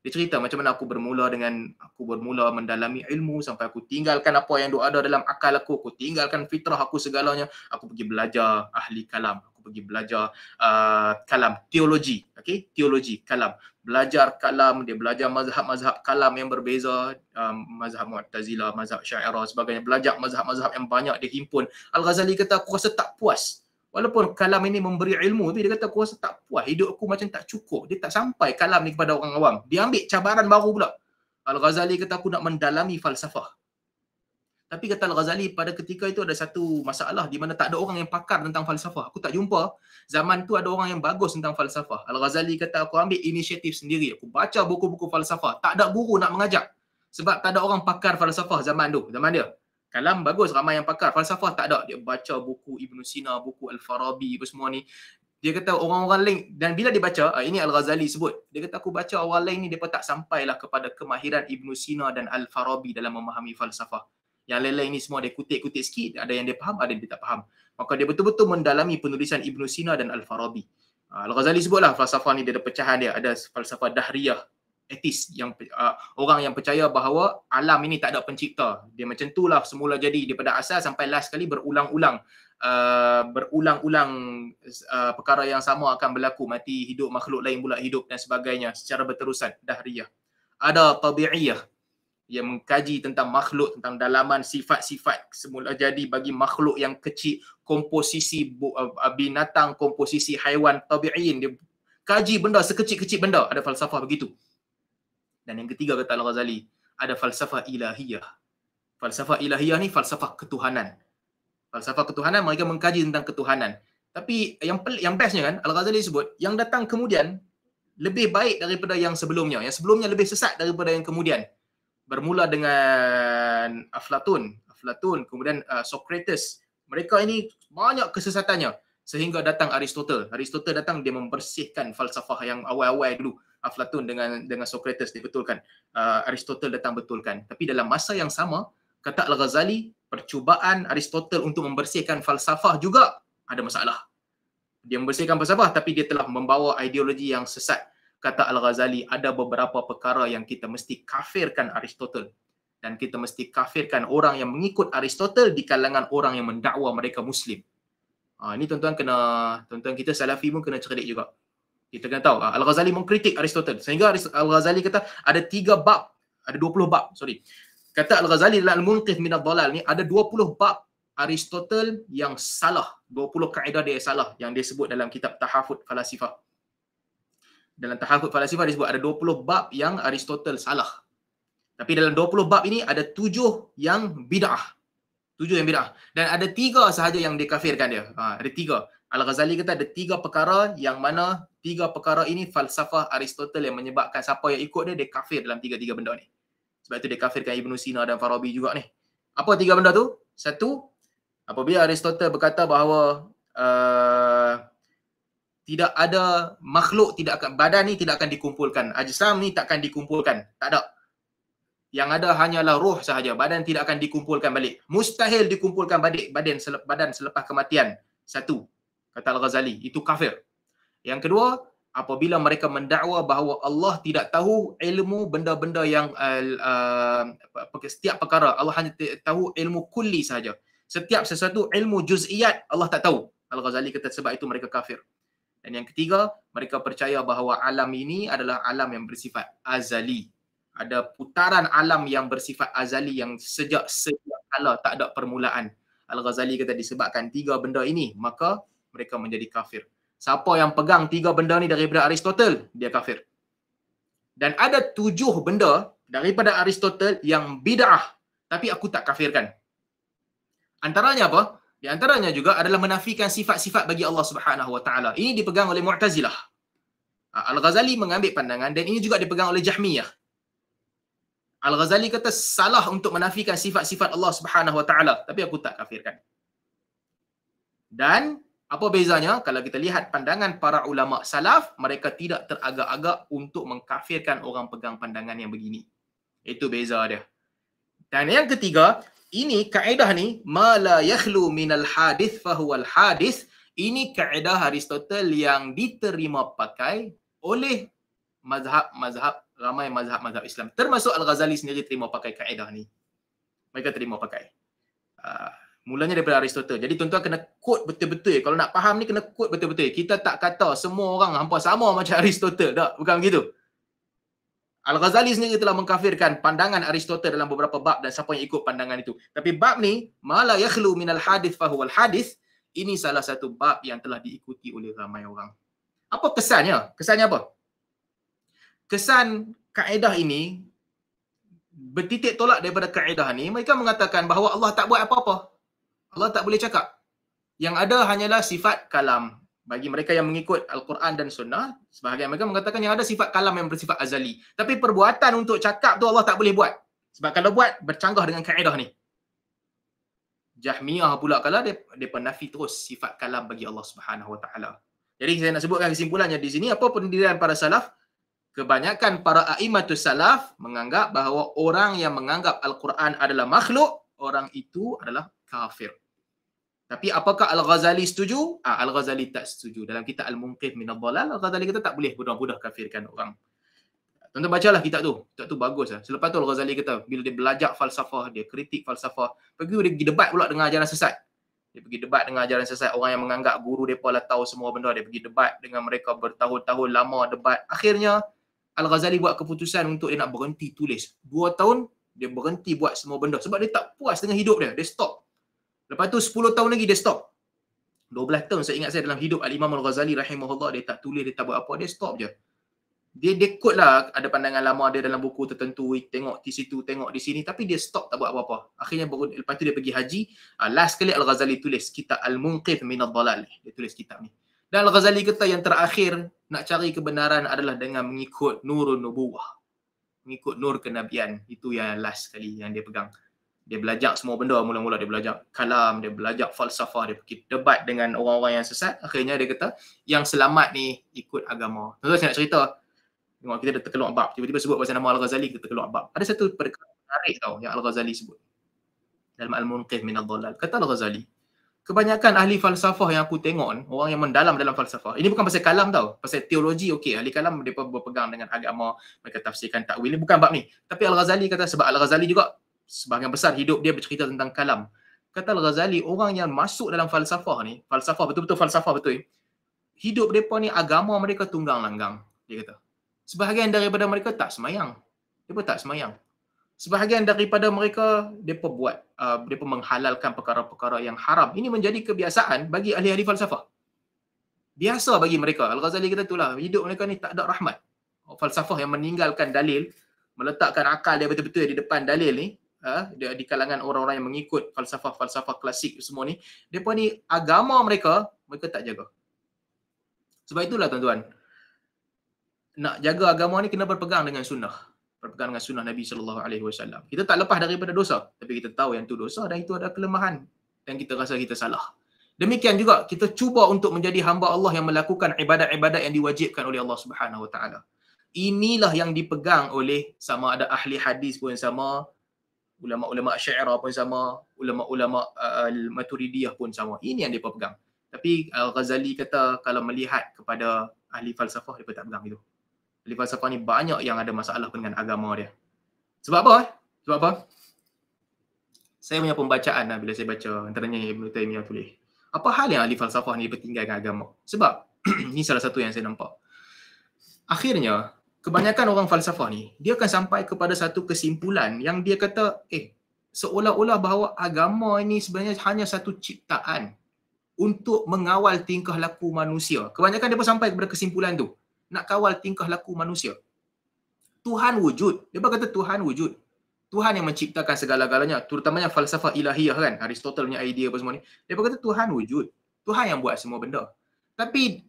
dia cerita macam mana aku bermula dengan aku bermula mendalami ilmu sampai aku tinggalkan apa yang ada dalam akal aku aku tinggalkan fitrah aku segalanya aku pergi belajar ahli kalam aku pergi belajar uh, kalam teologi okay teologi kalam belajar kalam dia belajar mazhab-mazhab kalam yang berbeza um, mazhab Mu'tazila, mazhab syairah sebagainya belajar mazhab-mazhab yang banyak dia himpun al-ghazali kata aku rasa tak puas Walaupun kalam ini memberi ilmu tapi dia kata aku rasa tak puas. Hidup aku macam tak cukup. Dia tak sampai kalam ni kepada orang awam. Dia ambil cabaran baru pula. Al-Ghazali kata aku nak mendalami falsafah. Tapi kata Al-Ghazali pada ketika itu ada satu masalah di mana tak ada orang yang pakar tentang falsafah. Aku tak jumpa zaman tu ada orang yang bagus tentang falsafah. Al-Ghazali kata aku ambil inisiatif sendiri. Aku baca buku-buku falsafah. Tak ada guru nak mengajak. Sebab tak ada orang pakar falsafah zaman tu. Zaman dia kalam bagus ramai yang pakar falsafah tak ada dia baca buku Ibn Sina buku Al-Farabi apa semua ni dia kata orang-orang lain dan bila dia baca ah, ini Al-Ghazali sebut dia kata aku baca orang lain ni depa tak sampailah kepada kemahiran Ibn Sina dan Al-Farabi dalam memahami falsafah yang lain-lain ni semua dia kutip-kutip sikit ada yang dia faham ada yang dia tak faham maka dia betul-betul mendalami penulisan Ibn Sina dan Al-Farabi ah, Al-Ghazali sebutlah falsafah ni dia ada pecahan dia ada falsafah Dahriyah etis yang uh, orang yang percaya bahawa alam ini tak ada pencipta. Dia macam tu lah semula jadi daripada asal sampai last sekali berulang-ulang uh, berulang-ulang uh, perkara yang sama akan berlaku mati hidup makhluk lain pula hidup dan sebagainya secara berterusan dahriyah. Ada tabi'iyah yang mengkaji tentang makhluk, tentang dalaman sifat-sifat semula jadi bagi makhluk yang kecil, komposisi binatang, komposisi haiwan, tabi'in. Dia kaji benda, sekecil-kecil benda. Ada falsafah begitu. Dan yang ketiga kata Al-Ghazali, ada falsafah ilahiyah. Falsafah ilahiyah ni falsafah ketuhanan. Falsafah ketuhanan, mereka mengkaji tentang ketuhanan. Tapi yang yang bestnya kan, Al-Ghazali sebut, yang datang kemudian, lebih baik daripada yang sebelumnya. Yang sebelumnya lebih sesat daripada yang kemudian. Bermula dengan Aflatun. Aflatun, kemudian uh, Socrates. Mereka ini banyak kesesatannya sehingga datang Aristotle. Aristotle datang dia membersihkan falsafah yang awal-awal dulu Aflatun dengan dengan Socrates dibetulkan. Uh, Aristotle datang betulkan. Tapi dalam masa yang sama, kata Al-Ghazali, percubaan Aristotle untuk membersihkan falsafah juga ada masalah. Dia membersihkan falsafah tapi dia telah membawa ideologi yang sesat. Kata Al-Ghazali, ada beberapa perkara yang kita mesti kafirkan Aristotle dan kita mesti kafirkan orang yang mengikut Aristotle di kalangan orang yang mendakwa mereka muslim. Uh, ah, ini tuan-tuan kena, tuan-tuan kita salafi pun kena cerdik juga. Kita kena tahu. Ah, Al-Ghazali mengkritik Aristotle. Sehingga Al-Ghazali kata ada tiga bab, ada dua puluh bab, sorry. Kata Al-Ghazali dalam Al-Munqif min al-Dalal ni ada dua puluh bab Aristotle yang salah. Dua puluh kaedah dia salah yang dia sebut dalam kitab Tahafud Falasifah. Dalam Tahafud Falasifah dia sebut ada dua puluh bab yang Aristotle salah. Tapi dalam dua puluh bab ini ada tujuh yang bid'ah tujuh yang bid'ah dan ada tiga sahaja yang dikafirkan dia ha, ada tiga Al-Ghazali kata ada tiga perkara yang mana tiga perkara ini falsafah Aristotle yang menyebabkan siapa yang ikut dia dia kafir dalam tiga-tiga benda ni sebab itu dia kafirkan Ibn Sina dan Farabi juga ni apa tiga benda tu? satu apabila Aristotle berkata bahawa uh, tidak ada makhluk tidak akan badan ni tidak akan dikumpulkan ajsam ni takkan dikumpulkan tak ada yang ada hanyalah roh sahaja badan tidak akan dikumpulkan balik mustahil dikumpulkan balik badan selepas badan selepas kematian satu kata al-Ghazali itu kafir yang kedua apabila mereka mendakwa bahawa Allah tidak tahu ilmu benda-benda yang uh, uh, setiap perkara Allah hanya tahu ilmu kulli sahaja setiap sesuatu ilmu juziat Allah tak tahu al-Ghazali kata sebab itu mereka kafir dan yang ketiga mereka percaya bahawa alam ini adalah alam yang bersifat azali ada putaran alam yang bersifat azali yang sejak sejak kala tak ada permulaan. Al-Ghazali kata disebabkan tiga benda ini maka mereka menjadi kafir. Siapa yang pegang tiga benda ni daripada Aristotle, dia kafir. Dan ada tujuh benda daripada Aristotle yang bid'ah tapi aku tak kafirkan. Antaranya apa? Di antaranya juga adalah menafikan sifat-sifat bagi Allah Subhanahu Wa Taala. Ini dipegang oleh Mu'tazilah. Ha, Al-Ghazali mengambil pandangan dan ini juga dipegang oleh Jahmiyah. Al-Ghazali kata salah untuk menafikan sifat-sifat Allah Subhanahu Wa Taala tapi aku tak kafirkan. Dan apa bezanya kalau kita lihat pandangan para ulama salaf mereka tidak teragak-agak untuk mengkafirkan orang pegang pandangan yang begini. Itu beza dia. Dan yang ketiga, ini kaedah ni ma la yakhlu min al hadis fa huwa al hadith. Ini kaedah Aristotle yang diterima pakai oleh mazhab-mazhab ramai mazhab-mazhab Islam termasuk Al-Ghazali sendiri terima pakai kaedah ni. Mereka terima pakai. Uh, mulanya daripada Aristotle. Jadi tuan-tuan kena quote betul-betul. Kalau nak faham ni kena quote betul-betul. Kita tak kata semua orang hampa sama macam Aristotle. Tak, bukan begitu. Al-Ghazali sendiri telah mengkafirkan pandangan Aristotle dalam beberapa bab dan siapa yang ikut pandangan itu. Tapi bab ni, mala yakhlu minal hadith fahuwal hadith, ini salah satu bab yang telah diikuti oleh ramai orang. Apa kesannya? Kesannya apa? kesan kaedah ini bertitik tolak daripada kaedah ini mereka mengatakan bahawa Allah tak buat apa-apa Allah tak boleh cakap yang ada hanyalah sifat kalam bagi mereka yang mengikut al-Quran dan sunnah sebahagian mereka mengatakan yang ada sifat kalam yang bersifat azali tapi perbuatan untuk cakap tu Allah tak boleh buat sebab kalau buat bercanggah dengan kaedah ni Jahmiyah pula kalau dia dia penafi terus sifat kalam bagi Allah Subhanahu Wa jadi saya nak sebutkan kesimpulannya di sini apa pendirian para salaf kebanyakan para a'imatus salaf menganggap bahawa orang yang menganggap al-Quran adalah makhluk, orang itu adalah kafir. Tapi apakah Al-Ghazali setuju? Ah, Al-Ghazali tak setuju. Dalam kitab Al-Munqif min al Al-Ghazali kata tak boleh budak-budak kafirkan orang. Tuan-tuan bacalah kitab tu. Kitab tu bagus. Lah. Selepas tu Al-Ghazali kata, bila dia belajar falsafah, dia kritik falsafah, pergi dia pergi debat pula dengan ajaran sesat. Dia pergi debat dengan ajaran sesat. Orang yang menganggap guru mereka lah tahu semua benda. Dia pergi debat dengan mereka bertahun-tahun lama debat. Akhirnya, Al-Ghazali buat keputusan untuk dia nak berhenti tulis. Dua tahun, dia berhenti buat semua benda. Sebab dia tak puas dengan hidup dia. Dia stop. Lepas tu, sepuluh tahun lagi dia stop. Dua belas tahun saya ingat saya dalam hidup Al-Imam Al-Ghazali rahimahullah dia tak tulis, dia tak buat apa, dia stop je. Dia dia lah ada pandangan lama dia dalam buku tertentu, tengok di situ, tengok di sini, tapi dia stop tak buat apa-apa. Akhirnya baru, lepas tu dia pergi haji, ah, last kali Al-Ghazali tulis kitab Al-Munqif Minad Dalal. Dia tulis kitab ni. Dan Al-Ghazali kata yang terakhir nak cari kebenaran adalah dengan mengikut nurun nubuah. Mengikut nur kenabian. Itu yang last sekali yang dia pegang. Dia belajar semua benda mula-mula. Dia belajar kalam, dia belajar falsafah, dia pergi debat dengan orang-orang yang sesat. Akhirnya dia kata yang selamat ni ikut agama. Terus saya nak cerita. Tengok kita dah terkeluar bab. Tiba-tiba sebut pasal nama Al-Ghazali, kita terkeluar bab. Ada satu perkara menarik tau yang Al-Ghazali sebut. Dalam Al-Munqif min al-Dhalal. Kata Al-Ghazali, kebanyakan ahli falsafah yang aku tengok orang yang mendalam dalam falsafah ini bukan pasal kalam tau pasal teologi okey ahli kalam mereka berpegang dengan agama mereka tafsirkan takwil ini bukan bab ni tapi al-Ghazali kata sebab al-Ghazali juga sebahagian besar hidup dia bercerita tentang kalam kata al-Ghazali orang yang masuk dalam falsafah ni falsafah betul-betul falsafah betul hidup mereka ni agama mereka tunggang langgang dia kata sebahagian daripada mereka tak semayang mereka tak semayang sebahagian daripada mereka depa buat uh, depa uh, menghalalkan perkara-perkara yang haram ini menjadi kebiasaan bagi ahli-ahli falsafah biasa bagi mereka al-Ghazali kata itulah hidup mereka ni tak ada rahmat oh, falsafah yang meninggalkan dalil meletakkan akal dia betul-betul di depan dalil ni uh, di, kalangan orang-orang yang mengikut falsafah-falsafah klasik semua ni depa ni agama mereka mereka tak jaga sebab itulah tuan-tuan nak jaga agama ni kena berpegang dengan sunnah berpegang dengan sunnah Nabi sallallahu alaihi wasallam. Kita tak lepas daripada dosa, tapi kita tahu yang itu dosa dan itu ada kelemahan yang kita rasa kita salah. Demikian juga kita cuba untuk menjadi hamba Allah yang melakukan ibadat-ibadat yang diwajibkan oleh Allah Subhanahu wa taala. Inilah yang dipegang oleh sama ada ahli hadis pun sama, ulama-ulama syairah pun sama, ulama-ulama uh, al-Maturidiyah pun sama. Ini yang dia pegang. Tapi Al-Ghazali uh, kata kalau melihat kepada ahli falsafah dia pun tak pegang itu ahli falsafah ni banyak yang ada masalah dengan agama dia. Sebab apa? Eh? Sebab apa? Saya punya pembacaan lah bila saya baca antaranya Ibn Taymiyyah tulis. Apa hal yang alif falsafah ni bertinggalkan agama? Sebab ini salah satu yang saya nampak. Akhirnya, kebanyakan orang falsafah ni, dia akan sampai kepada satu kesimpulan yang dia kata, eh, seolah-olah bahawa agama ini sebenarnya hanya satu ciptaan untuk mengawal tingkah laku manusia. Kebanyakan dia pun sampai kepada kesimpulan tu nak kawal tingkah laku manusia. Tuhan wujud. Dia berkata Tuhan wujud. Tuhan yang menciptakan segala-galanya, terutamanya falsafah ilahiyah kan, Aristotle punya idea apa semua ni. Dia berkata Tuhan wujud. Tuhan yang buat semua benda. Tapi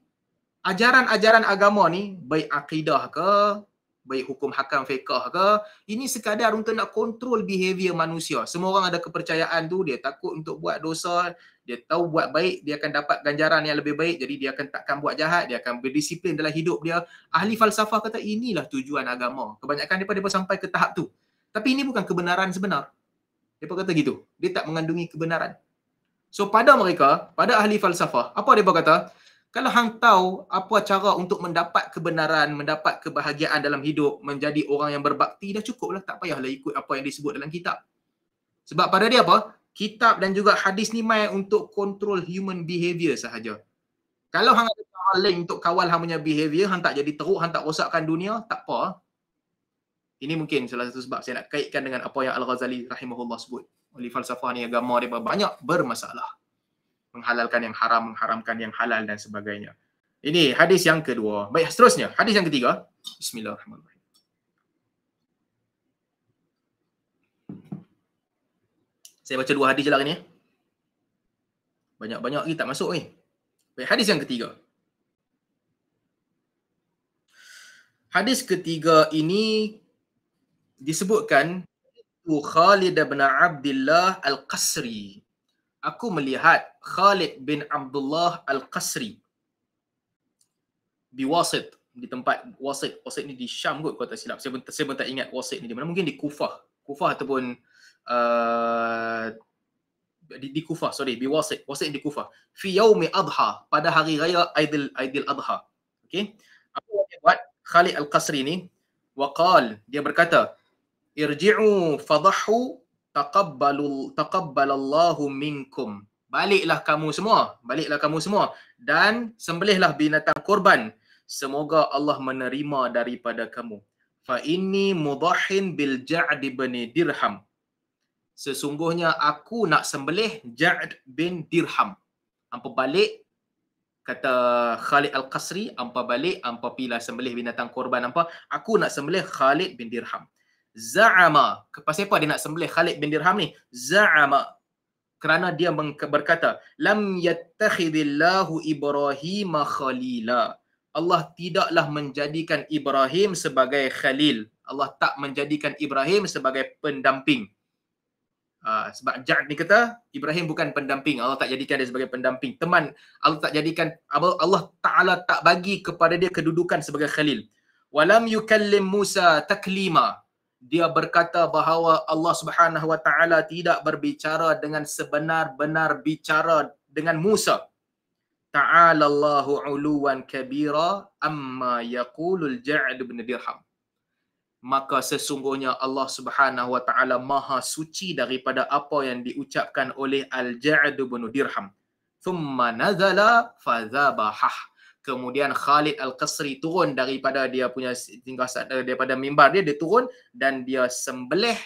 ajaran-ajaran agama ni, baik akidah ke, baik hukum hakam fiqah ke, ini sekadar untuk nak kontrol behavior manusia. Semua orang ada kepercayaan tu, dia takut untuk buat dosa, dia tahu buat baik dia akan dapat ganjaran yang lebih baik jadi dia akan takkan buat jahat dia akan berdisiplin dalam hidup dia ahli falsafah kata inilah tujuan agama kebanyakan daripada dia sampai ke tahap tu tapi ini bukan kebenaran sebenar depa kata gitu dia tak mengandungi kebenaran so pada mereka pada ahli falsafah apa depa kata kalau hang tahu apa cara untuk mendapat kebenaran, mendapat kebahagiaan dalam hidup, menjadi orang yang berbakti, dah cukup lah. Tak payahlah ikut apa yang disebut dalam kitab. Sebab pada dia apa? kitab dan juga hadis ni main untuk kontrol human behavior sahaja. Kalau hang ada paling untuk kawal hang punya behavior, hang tak jadi teruk, hang tak rosakkan dunia, tak apa. Ini mungkin salah satu sebab saya nak kaitkan dengan apa yang Al-Ghazali rahimahullah sebut. Oli falsafah ni agama dia banyak bermasalah. Menghalalkan yang haram, mengharamkan yang halal dan sebagainya. Ini hadis yang kedua. Baik, seterusnya. Hadis yang ketiga. Bismillahirrahmanirrahim. Saya baca dua hadis je lah hari ni. Banyak-banyak lagi tak masuk ni. Baik, hadis yang ketiga. Hadis ketiga ini disebutkan Tu Khalid bin Abdullah Al-Qasri. Aku melihat Khalid bin Abdullah Al-Qasri. Di wasit di tempat wasit wasit ni di Syam kot kau tak silap saya pun, tak ingat wasit ni di mana mungkin di Kufah Kufah ataupun Uh, di, di Kufah, sorry, di wasit, wasit di Kufah. Fi yaumi adha, pada hari raya Aidil Aidil Adha. Okay? Apa yang dia buat? Khalid Al-Qasri ni waqal, dia berkata, irji'u fadhahu taqabbalu taqabbalallahu minkum. Baliklah kamu semua, baliklah kamu semua dan sembelihlah binatang korban. Semoga Allah menerima daripada kamu. Fa inni mudahhin bil ja'd bani sesungguhnya aku nak sembelih Ja'd bin Dirham. Ampa balik kata Khalid Al-Qasri, ampa balik, ampa pilih sembelih binatang korban, ampa aku nak sembelih Khalid bin Dirham. Za'ama, kepada siapa dia nak sembelih Khalid bin Dirham ni? Za'ama, kerana dia berkata, Lam yattakhidillahu Ibrahim khalila. Allah tidaklah menjadikan Ibrahim sebagai khalil. Allah tak menjadikan Ibrahim sebagai pendamping. Ah, sebab Jad ni kata Ibrahim bukan pendamping Allah tak jadikan dia sebagai pendamping teman Allah tak jadikan Allah Taala tak bagi kepada dia kedudukan sebagai khalil walam yukallim Musa taklima dia berkata bahawa Allah Subhanahu wa taala tidak berbicara dengan sebenar-benar bicara dengan Musa Ta'ala Allahu 'uluwan kabira amma yaqulul Ja'd bin Dirham maka sesungguhnya Allah Subhanahu wa taala maha suci daripada apa yang diucapkan oleh Al-Ja'd bin Dirham. Thumma nazala fadhabahah. Kemudian Khalid Al-Qasri turun daripada dia punya tinggal eh, daripada mimbar dia dia turun dan dia sembelih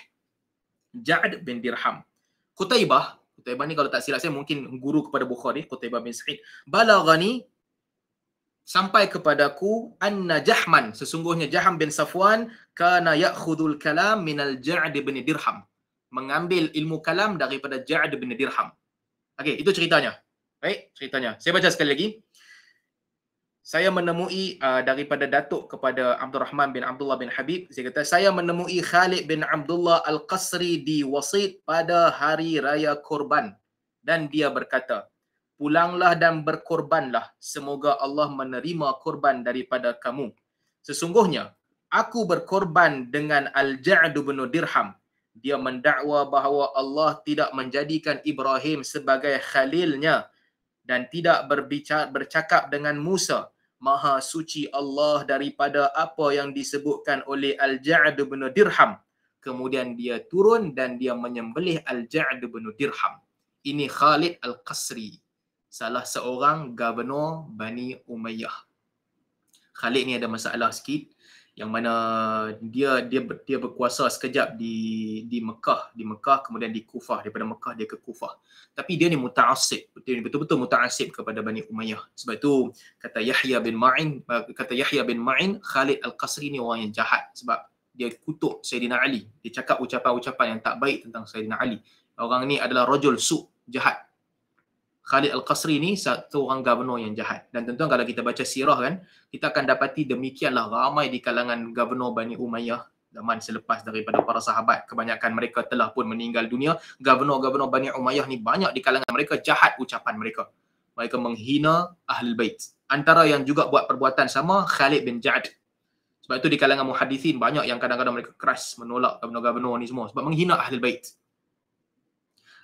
Ja'ad bin Dirham. Qutaibah, Qutaibah ni kalau tak silap saya mungkin guru kepada Bukhari, Qutaibah bin Sa'id. Balagani sampai kepadaku anna jahman sesungguhnya jaham bin safwan kana ya'khudhul kalam min al ja'd bin dirham mengambil ilmu kalam daripada ja'd bin dirham okey itu ceritanya baik ceritanya saya baca sekali lagi saya menemui uh, daripada datuk kepada Abdul Rahman bin Abdullah bin Habib saya kata saya menemui Khalid bin Abdullah al-Qasri di Wasit pada hari raya kurban dan dia berkata pulanglah dan berkorbanlah semoga Allah menerima korban daripada kamu sesungguhnya aku berkorban dengan al-ja'd bin dirham dia mendakwa bahawa Allah tidak menjadikan Ibrahim sebagai khalilnya dan tidak berbicara bercakap dengan Musa maha suci Allah daripada apa yang disebutkan oleh al-ja'd bin dirham kemudian dia turun dan dia menyembelih al-ja'd bin dirham ini Khalid al-Qasri salah seorang gubernur Bani Umayyah. Khalid ni ada masalah sikit yang mana dia dia dia berkuasa sekejap di di Mekah, di Mekah kemudian di Kufah, daripada Mekah dia ke Kufah. Tapi dia ni muta'assib, betul-betul muta'assib kepada Bani Umayyah. Sebab itu kata Yahya bin Ma'in, eh, kata Yahya bin Ma'in, Khalid Al-Qasri ni orang yang jahat sebab dia kutuk Sayyidina Ali. Dia cakap ucapan-ucapan yang tak baik tentang Sayyidina Ali. Orang ni adalah rajul su' jahat Khalid Al-Qasri ni satu orang governor yang jahat. Dan tentu kalau kita baca sirah kan, kita akan dapati demikianlah ramai di kalangan governor Bani Umayyah zaman selepas daripada para sahabat. Kebanyakan mereka telah pun meninggal dunia. Governor-governor Bani Umayyah ni banyak di kalangan mereka jahat ucapan mereka. Mereka menghina Ahlul Bait. Antara yang juga buat perbuatan sama, Khalid bin Ja'ad. Sebab itu di kalangan muhadithin banyak yang kadang-kadang mereka keras menolak governor-governor ni semua sebab menghina Ahlul Bait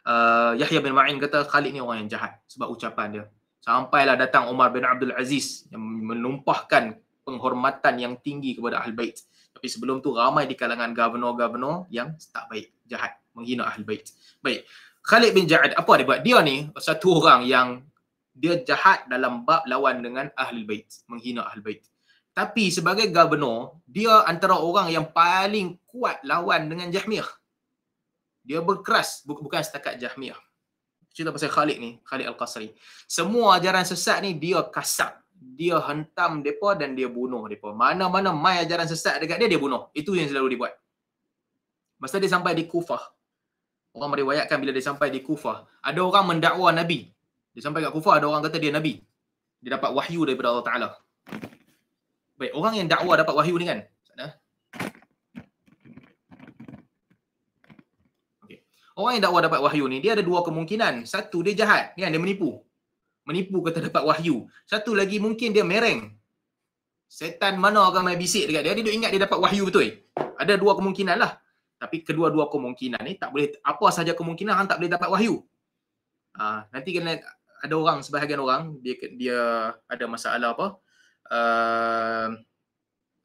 uh, Yahya bin Ma'in kata Khalid ni orang yang jahat sebab ucapan dia. Sampailah datang Umar bin Abdul Aziz yang menumpahkan penghormatan yang tinggi kepada Ahl Bait. Tapi sebelum tu ramai di kalangan governor-governor yang tak baik, jahat, menghina Ahl Bait. Baik. Khalid bin Ja'ad apa dia buat? Dia ni satu orang yang dia jahat dalam bab lawan dengan Ahlul Bait, menghina Ahlul Bait. Tapi sebagai governor, dia antara orang yang paling kuat lawan dengan Jahmiyah dia berkeras bukan setakat Jahmiyah. Cerita pasal Khalid ni, Khalid Al-Qasri. Semua ajaran sesat ni dia kasar. Dia hentam mereka dan dia bunuh mereka. Mana-mana mai ajaran sesat dekat dia, dia bunuh. Itu yang selalu dibuat. Masa dia sampai di Kufah. Orang meriwayatkan bila dia sampai di Kufah. Ada orang mendakwa Nabi. Dia sampai kat Kufah, ada orang kata dia Nabi. Dia dapat wahyu daripada Allah Ta'ala. Baik, orang yang dakwa dapat wahyu ni kan, orang yang dakwah dapat wahyu ni dia ada dua kemungkinan. Satu dia jahat, ni dia menipu. Menipu kata dapat wahyu. Satu lagi mungkin dia mereng. Setan mana akan main bisik dekat dia, dia duk ingat dia dapat wahyu betul. Ada dua kemungkinan lah. Tapi kedua-dua kemungkinan ni tak boleh apa sahaja kemungkinan hang tak boleh dapat wahyu. Ha, nanti kena ada orang sebahagian orang dia dia ada masalah apa? Uh,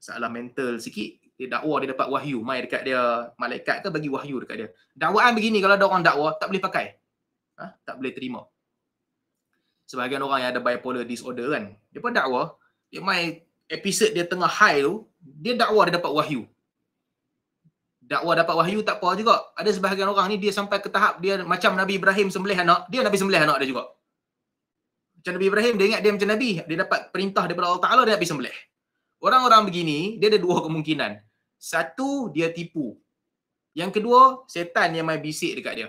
masalah mental sikit dia dakwa dia dapat wahyu mai dekat dia malaikat tu bagi wahyu dekat dia dakwaan begini kalau ada orang dakwa tak boleh pakai ha? tak boleh terima sebahagian orang yang ada bipolar disorder kan dia pun dakwa dia mai episode dia tengah high tu dia dakwa dia dapat wahyu dakwa dapat wahyu tak apa juga ada sebahagian orang ni dia sampai ke tahap dia macam Nabi Ibrahim sembelih anak dia Nabi sembelih anak dia juga macam Nabi Ibrahim dia ingat dia macam Nabi dia dapat perintah daripada Allah Taala dia Nabi sembelih Orang-orang begini, dia ada dua kemungkinan. Satu, dia tipu. Yang kedua, setan yang main bisik dekat dia.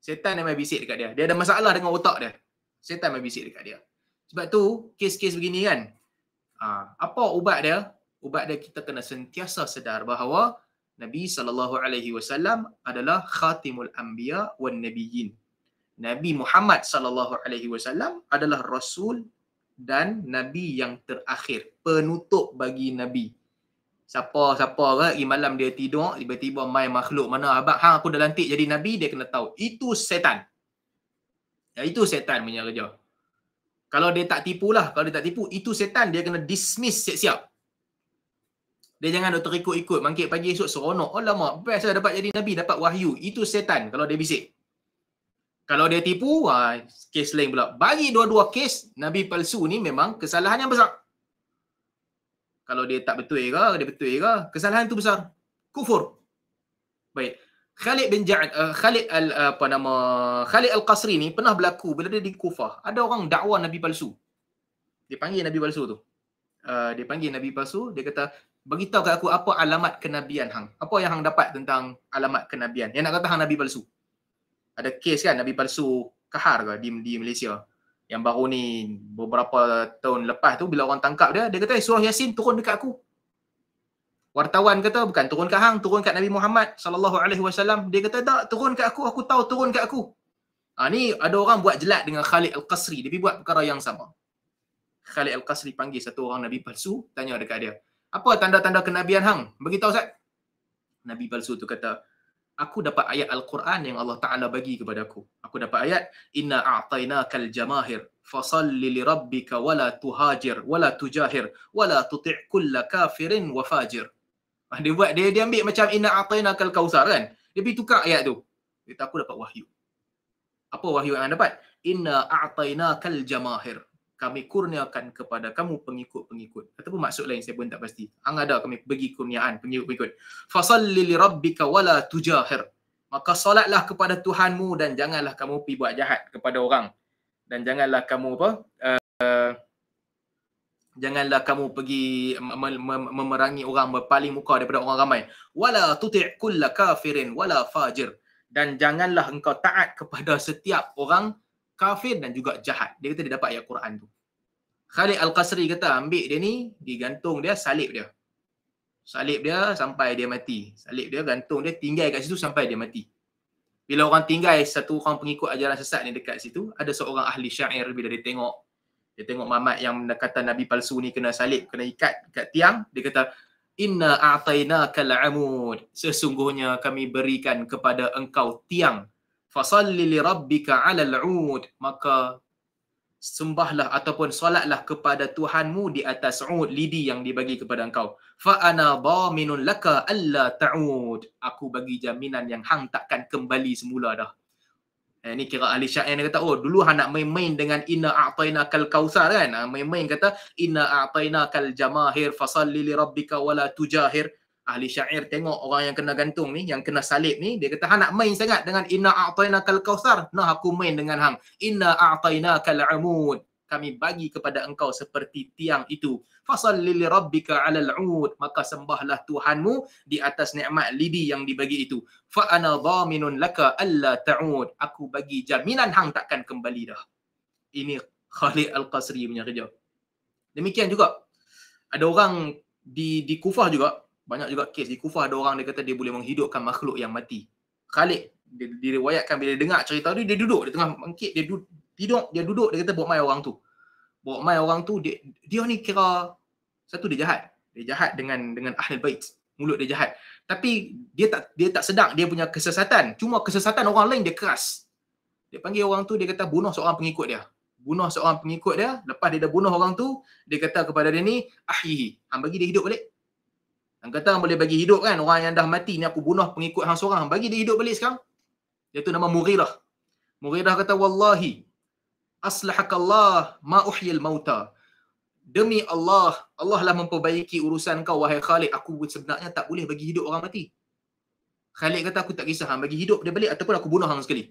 Setan yang main bisik dekat dia. Dia ada masalah dengan otak dia. Setan main bisik dekat dia. Sebab tu, kes-kes begini kan. Ah, apa ubat dia? Ubat dia kita kena sentiasa sedar bahawa Nabi sallallahu alaihi wasallam adalah khatimul anbiya wal nabiyyin. Nabi Muhammad sallallahu alaihi wasallam adalah rasul dan nabi yang terakhir, penutup bagi nabi. Siapa-siapa ke lagi malam dia tidur, tiba-tiba main makhluk mana abang hang aku dah lantik jadi nabi, dia kena tahu. Itu setan. Ya, itu setan punya kerja. Kalau dia tak tipu lah, kalau dia tak tipu, itu setan dia kena dismiss siap-siap. Dia jangan nak terikut-ikut, mangkit pagi esok seronok. Oh lama, best lah dapat jadi nabi, dapat wahyu. Itu setan kalau dia bisik. Kalau dia tipu, ha, kes lain pula. Bagi dua-dua kes, nabi palsu ni memang kesalahan yang besar kalau dia tak betul ke dia betul ke kesalahan tu besar kufur baik Khalid bin Ja'ad uh, eh, Khalid al uh, apa nama Khalid al-Qasri ni pernah berlaku bila dia di Kufah ada orang dakwa nabi palsu dia panggil nabi palsu tu uh, dia panggil nabi palsu dia kata beritahu kat aku apa alamat kenabian hang apa yang hang dapat tentang alamat kenabian yang nak kata hang nabi palsu ada kes kan nabi palsu kahar ke di di Malaysia yang baru ni beberapa tahun lepas tu bila orang tangkap dia dia kata eh, surah yasin turun dekat aku wartawan kata bukan turun kat hang turun kat nabi Muhammad sallallahu alaihi wasallam dia kata tak turun kat aku aku tahu turun kat aku ha, ni ada orang buat jelat dengan Khalid al-Qasri dia buat perkara yang sama Khalid al-Qasri panggil satu orang nabi palsu tanya dekat dia apa tanda-tanda kenabian hang beritahu ustaz nabi palsu tu kata aku dapat ayat al-Quran yang Allah Taala bagi kepada aku. Aku dapat ayat inna kal jamahir fasalli li rabbika wala tuhajir wala tujahir wala tuti' kulla kafirin wa fajir. Ah, dia buat dia dia ambil macam inna a'tainakal kausar kan. Dia pergi tukar ayat tu. Dia kata aku dapat wahyu. Apa wahyu yang anda dapat? Inna kal jamahir kami kurniakan kepada kamu pengikut-pengikut ataupun maksud lain saya pun tak pasti hang ada kami bagi kurniaan pengikut-pengikut fasalli li rabbika wala tujahir maka solatlah kepada Tuhanmu dan janganlah kamu pi buat jahat kepada orang dan janganlah kamu apa uh, janganlah kamu pergi memerangi orang berpaling muka daripada orang ramai wala tuti' kullakafirin wala fajir dan janganlah engkau taat kepada setiap orang kafir dan juga jahat. Dia kata dia dapat ayat Quran tu. Khalid Al-Qasri kata ambil dia ni, digantung dia, salib dia. Salib dia sampai dia mati. Salib dia, gantung dia, tinggal kat situ sampai dia mati. Bila orang tinggal, satu orang pengikut ajaran sesat ni dekat situ, ada seorang ahli syair bila dia tengok, dia tengok mamat yang kata Nabi palsu ni kena salib, kena ikat kat tiang, dia kata, Inna a'tainakal amud. Sesungguhnya kami berikan kepada engkau tiang Fasalli li rabbika ala al-ud. Maka sembahlah ataupun solatlah kepada Tuhanmu di atas ud lidi yang dibagi kepada engkau. Faana ana daminun laka alla ta'ud. Aku bagi jaminan yang hang takkan kembali semula dah. Eh, ni kira ahli syair ni kata, oh dulu hang nak main-main dengan inna a'tayna kal kausar kan? Ah, main-main kata, inna a'tayna kal jamahir fasalli rabbika wala tujahir ahli syair tengok orang yang kena gantung ni yang kena salib ni dia kata hang nak main sangat dengan inna a'tayna kal kautsar nah aku main dengan hang inna a'tayna kal amud kami bagi kepada engkau seperti tiang itu Fasal li rabbika alal ud maka sembahlah tuhanmu di atas nikmat lidi yang dibagi itu fa ana dhaminun laka alla ta'ud aku bagi jaminan hang takkan kembali dah ini Khalid al-Qasri punya kerja demikian juga ada orang di di Kufah juga banyak juga kes di Kufah ada orang dia kata dia boleh menghidupkan makhluk yang mati. Khalid dia diriwayatkan bila dia dengar cerita tu dia duduk di tengah bangkit dia duduk tidur dia duduk dia kata bawa mai orang tu. Bawa mai orang tu dia dia ni kira satu dia jahat. Dia jahat dengan dengan ahli bait. Mulut dia jahat. Tapi dia tak dia tak sedar dia punya kesesatan. Cuma kesesatan orang lain dia keras. Dia panggil orang tu dia kata bunuh seorang pengikut dia. Bunuh seorang pengikut dia, lepas dia dah bunuh orang tu, dia kata kepada dia ni, ahihi. Hang bagi dia hidup balik, Hang kata hang boleh bagi hidup kan orang yang dah mati ni aku bunuh pengikut hang seorang bagi dia hidup balik sekarang. Dia tu nama Muridah. Muridah kata wallahi aslahakallah ma uhyil mauta. Demi Allah, Allah lah memperbaiki urusan kau wahai Khalid. Aku sebenarnya tak boleh bagi hidup orang mati. Khalid kata aku tak kisah hang bagi hidup dia balik ataupun aku bunuh hang sekali.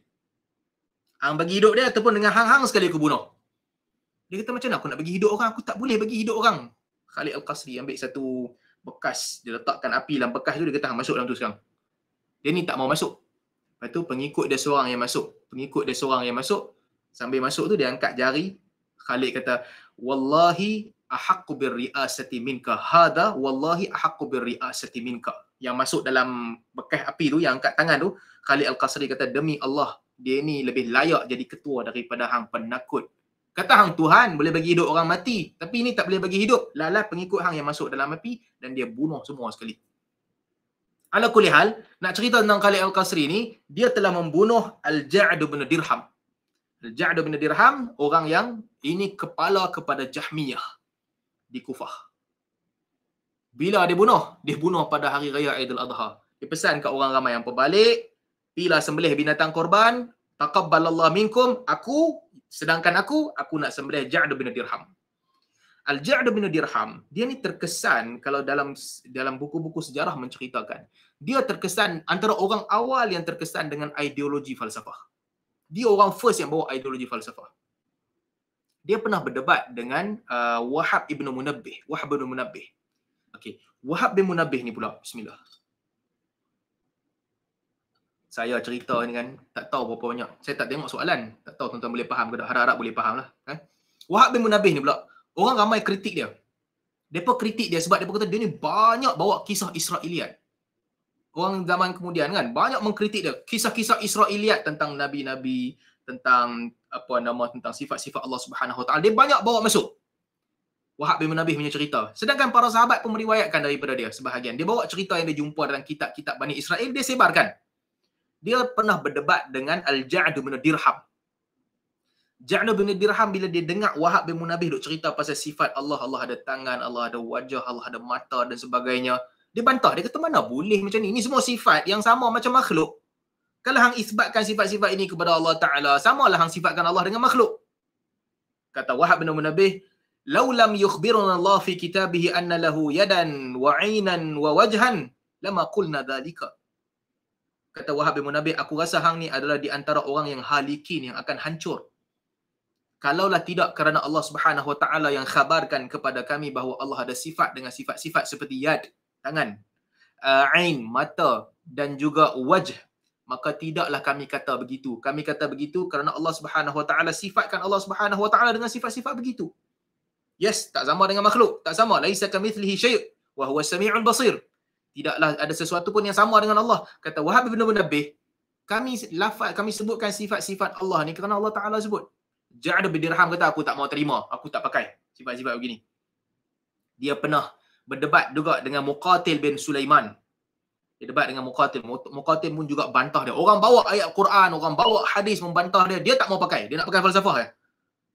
Hang bagi hidup dia ataupun dengan hang-hang sekali aku bunuh. Dia kata macam mana aku nak bagi hidup orang aku tak boleh bagi hidup orang. Khalid Al-Qasri ambil satu bekas dia letakkan api dalam bekas tu dia kata ha, masuk dalam tu sekarang. Dia ni tak mau masuk. Lepas tu pengikut dia seorang yang masuk. Pengikut dia seorang yang masuk. Sambil masuk tu dia angkat jari. Khalid kata, "Wallahi ahaqqu birri'asati minka hada wallahi ahaqqu birri'asati minka." Yang masuk dalam bekas api tu yang angkat tangan tu, Khalid Al-Qasri kata, "Demi Allah, dia ni lebih layak jadi ketua daripada hang penakut Kata hang Tuhan boleh bagi hidup orang mati. Tapi ini tak boleh bagi hidup. Lala pengikut hang yang masuk dalam api dan dia bunuh semua sekali. Ala kulihal, nak cerita tentang Khalid Al-Qasri ni, dia telah membunuh Al-Ja'ad bin Dirham. Al-Ja'ad bin Dirham, orang yang ini kepala kepada Jahmiyah di Kufah. Bila dia bunuh? Dia bunuh pada hari raya Aidil Adha. Dia pesan ke orang ramai yang berbalik, pilah sembelih binatang korban, taqabbalallah minkum, aku Sedangkan aku, aku nak sembelih Ja'ad bin Dirham. Al-Ja'ad bin Dirham, dia ni terkesan kalau dalam dalam buku-buku sejarah menceritakan. Dia terkesan antara orang awal yang terkesan dengan ideologi falsafah. Dia orang first yang bawa ideologi falsafah. Dia pernah berdebat dengan uh, Wahab ibn Munabbih. Wahab ibn Munabbih. Okay. Wahab bin Munabbih ni pula. Bismillah saya cerita ni kan tak tahu berapa banyak saya tak tengok soalan tak tahu tuan-tuan boleh faham ke tak harap-harap boleh faham lah eh? Wahab bin Munabih ni pula orang ramai kritik dia mereka kritik dia sebab mereka kata dia ni banyak bawa kisah Israelian orang zaman kemudian kan banyak mengkritik dia kisah-kisah Israelian tentang nabi-nabi tentang apa nama tentang sifat-sifat Allah Subhanahu Wa Taala dia banyak bawa masuk Wahab bin Munabih punya cerita sedangkan para sahabat pun meriwayatkan daripada dia sebahagian dia bawa cerita yang dia jumpa dalam kitab-kitab Bani Israel dia sebarkan dia pernah berdebat dengan Al-Ja'd bin Dirham. Ja'd bin Dirham bila dia dengar Wahab bin Munabih duk cerita pasal sifat Allah, Allah ada tangan, Allah ada wajah, Allah ada mata dan sebagainya, dia bantah. Dia kata mana boleh macam ni? Ini semua sifat yang sama macam makhluk. Kalau hang isbatkan sifat-sifat ini kepada Allah Taala, samalah hang sifatkan Allah dengan makhluk. Kata Wahab bin Munabih, "Lau lam yukhbirun Allah fi kitabih anna lahu yadan wa 'ainan wa wajhan, lama qulna dhalika." kata Wahab bin Munabih, aku rasa hang ni adalah di antara orang yang halikin yang akan hancur. Kalaulah tidak kerana Allah Subhanahu Wa Taala yang khabarkan kepada kami bahawa Allah ada sifat dengan sifat-sifat seperti yad, tangan, uh, ain, mata dan juga wajh, maka tidaklah kami kata begitu. Kami kata begitu kerana Allah Subhanahu Wa Taala sifatkan Allah Subhanahu Wa Taala dengan sifat-sifat begitu. Yes, tak sama dengan makhluk, tak sama. Laisa kamithlihi syai' wa huwa samii'un basir tidaklah ada sesuatu pun yang sama dengan Allah. Kata Wahab bin Munabbih, kami lafaz kami sebutkan sifat-sifat Allah ni kerana Allah Taala sebut. Ja'ad bin Dirham kata aku tak mau terima, aku tak pakai sifat-sifat begini. Dia pernah berdebat juga dengan Muqatil bin Sulaiman. Dia debat dengan Muqatil. Muqatil pun juga bantah dia. Orang bawa ayat Quran, orang bawa hadis membantah dia. Dia tak mau pakai. Dia nak pakai falsafah. Eh?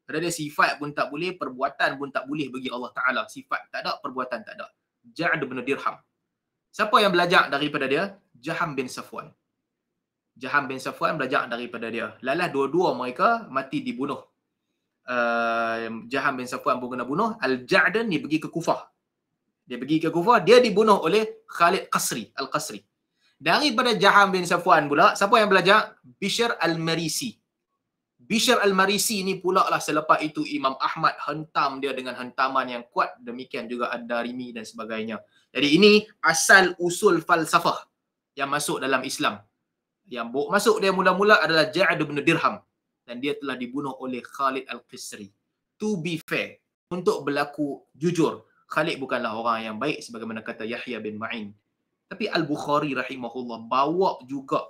Ada dia sifat pun tak boleh, perbuatan pun tak boleh bagi Allah Ta'ala. Sifat tak ada, perbuatan tak ada. Ja'ad bin Dirham. Siapa yang belajar daripada dia? Jaham bin Safwan. Jaham bin Safwan belajar daripada dia. Lalah dua-dua mereka mati dibunuh. Uh, Jaham bin Safwan pun kena bunuh. Al-Ja'dan ni pergi ke Kufah. Dia pergi ke Kufah, dia dibunuh oleh Khalid Qasri, Al-Qasri. Daripada Jaham bin Safwan pula, siapa yang belajar? Bishr Al-Marisi. Bishr Al-Marisi ni pula lah selepas itu Imam Ahmad hentam dia dengan hentaman yang kuat. Demikian juga Ad-Darimi dan sebagainya. Jadi ini asal usul falsafah yang masuk dalam Islam. Yang masuk dia mula-mula adalah Ja'ad bin Dirham dan dia telah dibunuh oleh Khalid Al-Qisri. To be fair, untuk berlaku jujur, Khalid bukanlah orang yang baik sebagaimana kata Yahya bin Ma'in. Tapi Al-Bukhari rahimahullah bawa juga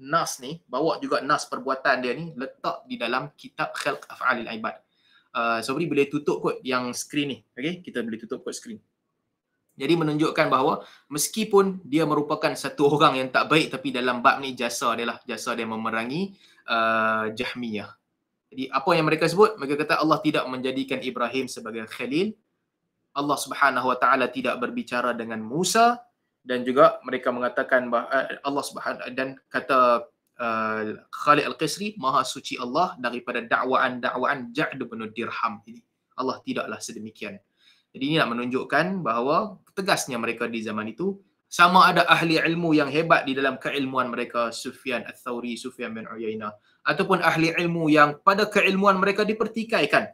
nas ni, bawa juga nas perbuatan dia ni letak di dalam kitab Khalq Af'alil Ibad. Uh, ah, sorry boleh tutup kot yang skrin ni. Okay, kita boleh tutup kot skrin. Jadi menunjukkan bahawa meskipun dia merupakan satu orang yang tak baik tapi dalam bab ni jasa dia lah. Jasa dia memerangi uh, Jahmiyah. Jadi apa yang mereka sebut? Mereka kata Allah tidak menjadikan Ibrahim sebagai Khalil. Allah subhanahu wa ta'ala tidak berbicara dengan Musa. Dan juga mereka mengatakan bahawa eh, Allah subhanahu Wa dan kata uh, Khalid Al-Qisri, Maha Suci Allah daripada dakwaan-dakwaan Ja'd bin Allah tidaklah sedemikian. Jadi ini nak menunjukkan bahawa tegasnya mereka di zaman itu sama ada ahli ilmu yang hebat di dalam keilmuan mereka Sufyan Al-Thawri, Sufyan bin Uyainah ataupun ahli ilmu yang pada keilmuan mereka dipertikaikan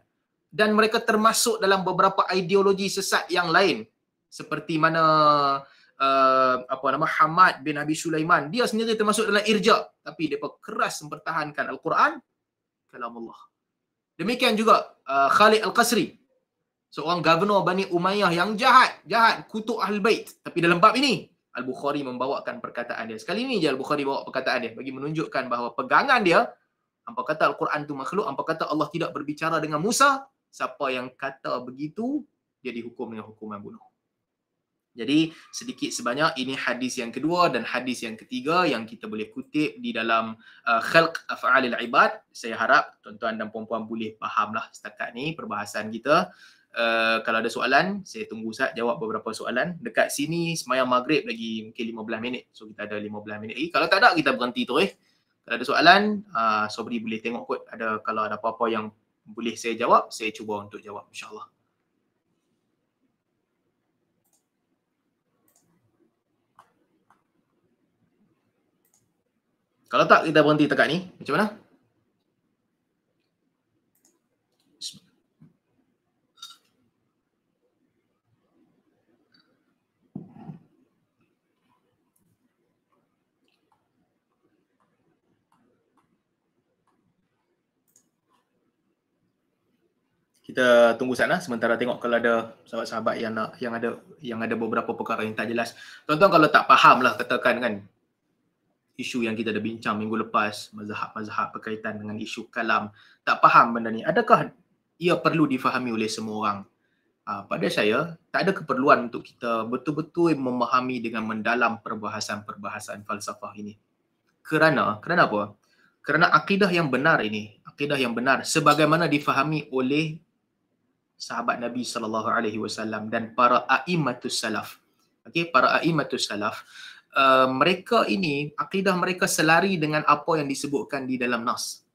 dan mereka termasuk dalam beberapa ideologi sesat yang lain seperti mana uh, apa nama Hamad bin Abi Sulaiman dia sendiri termasuk dalam irja tapi dia keras mempertahankan al-Quran Allah demikian juga uh, Khalid al-Qasri seorang governor Bani Umayyah yang jahat, jahat, kutuk Ahl Bait. Tapi dalam bab ini, Al-Bukhari membawakan perkataan dia. Sekali ini je Al-Bukhari bawa perkataan dia bagi menunjukkan bahawa pegangan dia, apa kata Al-Quran tu makhluk, apa kata Allah tidak berbicara dengan Musa, siapa yang kata begitu, dia dihukum dengan hukuman bunuh. Jadi sedikit sebanyak ini hadis yang kedua dan hadis yang ketiga yang kita boleh kutip di dalam uh, khalq af'alil ibad. Saya harap tuan-tuan dan puan-puan boleh fahamlah setakat ni perbahasan kita. Eh, kalau ada soalan, saya tunggu Ustaz jawab beberapa soalan. Dekat sini semayang maghrib lagi mungkin 15 minit. So kita ada 15 minit lagi. Kalau tak ada, kita berhenti tu eh. Kalau ada soalan, uh, ah, Sobri boleh tengok kot. Ada, kalau ada apa-apa yang boleh saya jawab, saya cuba untuk jawab insyaAllah. Kalau tak, kita berhenti dekat ni. Macam mana? kita tunggu sana lah, sementara tengok kalau ada sahabat-sahabat yang nak yang ada yang ada beberapa perkara yang tak jelas. Tonton kalau tak faham lah katakan kan isu yang kita dah bincang minggu lepas mazhab-mazhab berkaitan dengan isu kalam tak faham benda ni. Adakah ia perlu difahami oleh semua orang? Uh, pada saya tak ada keperluan untuk kita betul-betul memahami dengan mendalam perbahasan-perbahasan falsafah ini. Kerana kerana apa? Kerana akidah yang benar ini, akidah yang benar sebagaimana difahami oleh sahabat Nabi sallallahu alaihi wasallam dan para aimmatus salaf. Okey, para aimmatus salaf Uh, mereka ini akidah mereka selari dengan apa yang disebutkan di dalam nas.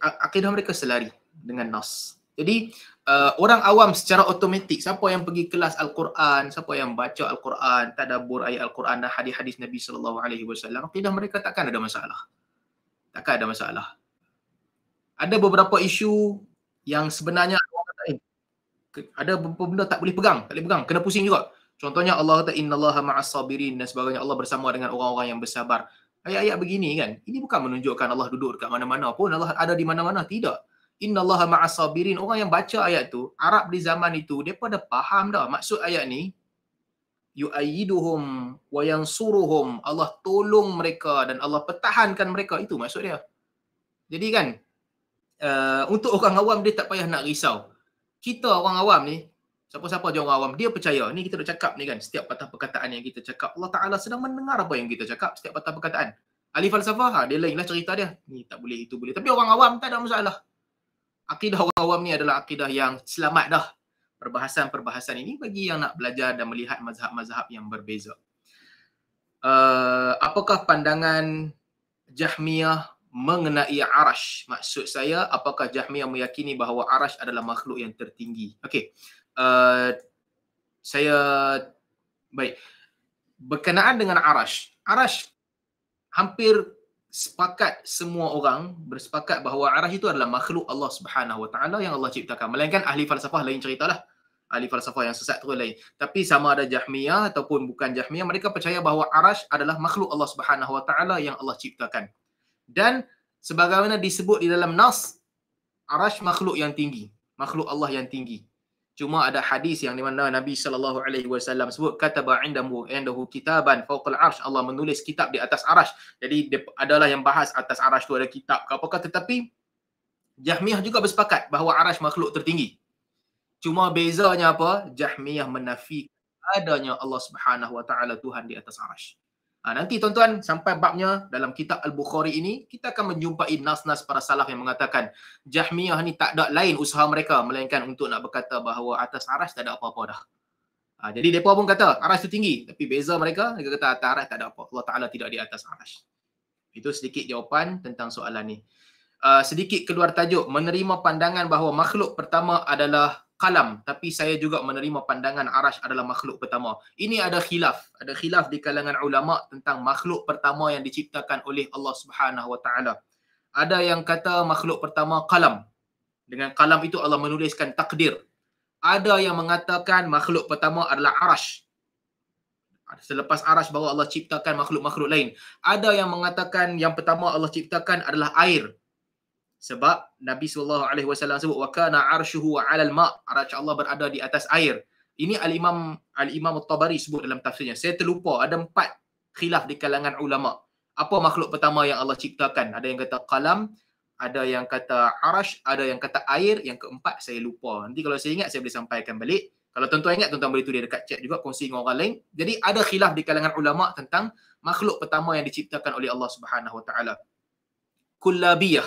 Akidah mereka selari dengan nas. Jadi uh, orang awam secara otomatik, siapa yang pergi kelas al-Quran, siapa yang baca al-Quran, tadabbur ayat al-Quran dan hadis-hadis Nabi sallallahu alaihi wasallam, akidah mereka takkan ada masalah. Takkan ada masalah. Ada beberapa isu yang sebenarnya ada beberapa benda tak boleh pegang, tak boleh pegang, kena pusing juga. Contohnya Allah kata innallaha ma'as sabirin dan sebagainya. Allah bersama dengan orang-orang yang bersabar. Ayat-ayat begini kan. Ini bukan menunjukkan Allah duduk dekat mana-mana pun, Allah ada di mana-mana, tidak. Innallaha ma'as sabirin. Orang yang baca ayat tu, Arab di zaman itu, depa dah faham dah maksud ayat ni yu'ayyiduhum wa yansuruhum. Allah tolong mereka dan Allah pertahankan mereka. Itu maksud dia. Jadi kan, uh, untuk orang awam dia tak payah nak risau kita orang awam ni siapa-siapa je orang awam dia percaya ni kita dah cakap ni kan setiap patah perkataan yang kita cakap Allah Taala sedang mendengar apa yang kita cakap setiap patah perkataan ahli falsafah ha, dia lainlah cerita dia ni tak boleh itu boleh tapi orang awam tak ada masalah akidah orang awam ni adalah akidah yang selamat dah perbahasan-perbahasan ini bagi yang nak belajar dan melihat mazhab-mazhab yang berbeza uh, apakah pandangan Jahmiyah mengenai arash. Maksud saya, apakah Jahmiah meyakini bahawa arash adalah makhluk yang tertinggi? Okey. Uh, saya baik. Berkenaan dengan arash, arash hampir sepakat semua orang bersepakat bahawa arash itu adalah makhluk Allah Subhanahu Wa Taala yang Allah ciptakan. Melainkan ahli falsafah lain ceritalah. Ahli falsafah yang sesat terus lain. Tapi sama ada Jahmiyah ataupun bukan Jahmiyah, mereka percaya bahawa arash adalah makhluk Allah Subhanahu Wa Taala yang Allah ciptakan dan sebagaimana disebut di dalam nas arash makhluk yang tinggi makhluk Allah yang tinggi cuma ada hadis yang dimana Nabi sallallahu alaihi wasallam sebut kataba indahu indahu kitaban fakul arsy Allah menulis kitab di atas arasy jadi adalah yang bahas atas arasy tu ada kitab apakah tetapi Jahmiyah juga bersepakat bahawa arasy makhluk tertinggi cuma bezanya apa Jahmiyah menafikan adanya Allah Subhanahu wa taala Tuhan di atas arasy Ha, nanti tuan-tuan sampai babnya dalam kitab Al-Bukhari ini, kita akan menjumpai nas-nas para salaf yang mengatakan Jahmiyah ni tak ada lain usaha mereka melainkan untuk nak berkata bahawa atas aras tak ada apa-apa dah. Ha, jadi mereka pun kata aras tu tinggi. Tapi beza mereka, mereka kata atas aras tak ada apa. Allah Ta'ala tidak di atas aras. Itu sedikit jawapan tentang soalan ni. Uh, sedikit keluar tajuk menerima pandangan bahawa makhluk pertama adalah kalam tapi saya juga menerima pandangan Arash adalah makhluk pertama. Ini ada khilaf, ada khilaf di kalangan ulama tentang makhluk pertama yang diciptakan oleh Allah Subhanahu Wa Taala. Ada yang kata makhluk pertama kalam. Dengan kalam itu Allah menuliskan takdir. Ada yang mengatakan makhluk pertama adalah Arash. Selepas Arash, baru Allah ciptakan makhluk-makhluk lain. Ada yang mengatakan yang pertama Allah ciptakan adalah air sebab Nabi sallallahu alaihi wasallam sebut wa kana arsyuhu 'ala al-ma arsy Allah berada di atas air ini al-imam al-imam at-tabari sebut dalam tafsirnya saya terlupa ada empat khilaf di kalangan ulama apa makhluk pertama yang Allah ciptakan ada yang kata kalam, ada yang kata arsy ada yang kata air yang keempat saya lupa nanti kalau saya ingat saya boleh sampaikan balik kalau tuan-tuan ingat tuan-tuan boleh tulis dekat chat juga kongsi dengan orang lain jadi ada khilaf di kalangan ulama tentang makhluk pertama yang diciptakan oleh Allah Subhanahu wa taala kullabiyah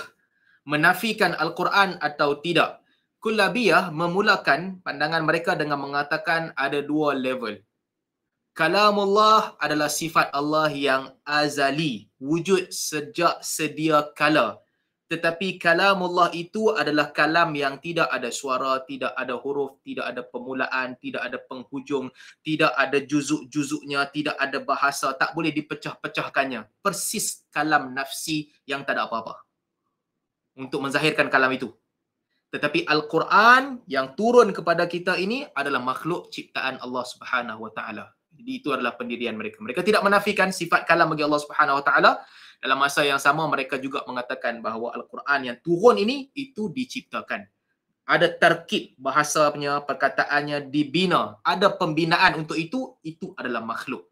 menafikan al-Quran atau tidak. kulabiyah memulakan pandangan mereka dengan mengatakan ada dua level. Kalamullah adalah sifat Allah yang azali, wujud sejak sedia kala. Tetapi kalamullah itu adalah kalam yang tidak ada suara, tidak ada huruf, tidak ada permulaan, tidak ada penghujung, tidak ada juzuk-juzuknya, tidak ada bahasa, tak boleh dipecah-pecahkannya. Persis kalam nafsi yang tak ada apa-apa untuk menzahirkan kalam itu. Tetapi Al-Quran yang turun kepada kita ini adalah makhluk ciptaan Allah Subhanahu Wa Jadi itu adalah pendirian mereka. Mereka tidak menafikan sifat kalam bagi Allah Subhanahu Wa Dalam masa yang sama mereka juga mengatakan bahawa Al-Quran yang turun ini itu diciptakan. Ada terkib bahasanya, perkataannya dibina. Ada pembinaan untuk itu, itu adalah makhluk.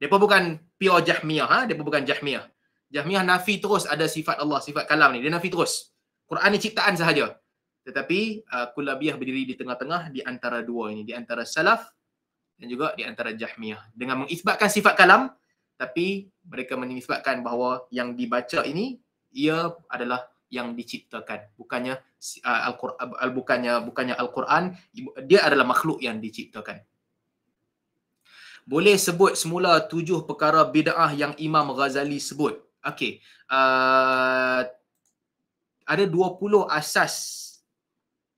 Mereka bukan pure jahmiah. Ha? bukan jahmiah. Jahmiah nafi terus ada sifat Allah, sifat kalam ni. Dia nafi terus. Quran ni ciptaan sahaja. Tetapi uh, kulabiah berdiri di tengah-tengah di antara dua ini. Di antara salaf dan juga di antara jahmiah. Dengan mengisbatkan sifat kalam, tapi mereka menisbatkan bahawa yang dibaca ini, ia adalah yang diciptakan. Bukannya uh, Al-Quran, bukannya, bukannya al dia adalah makhluk yang diciptakan. Boleh sebut semula tujuh perkara bid'ah yang Imam Ghazali sebut. Okay. Uh, ada 20 asas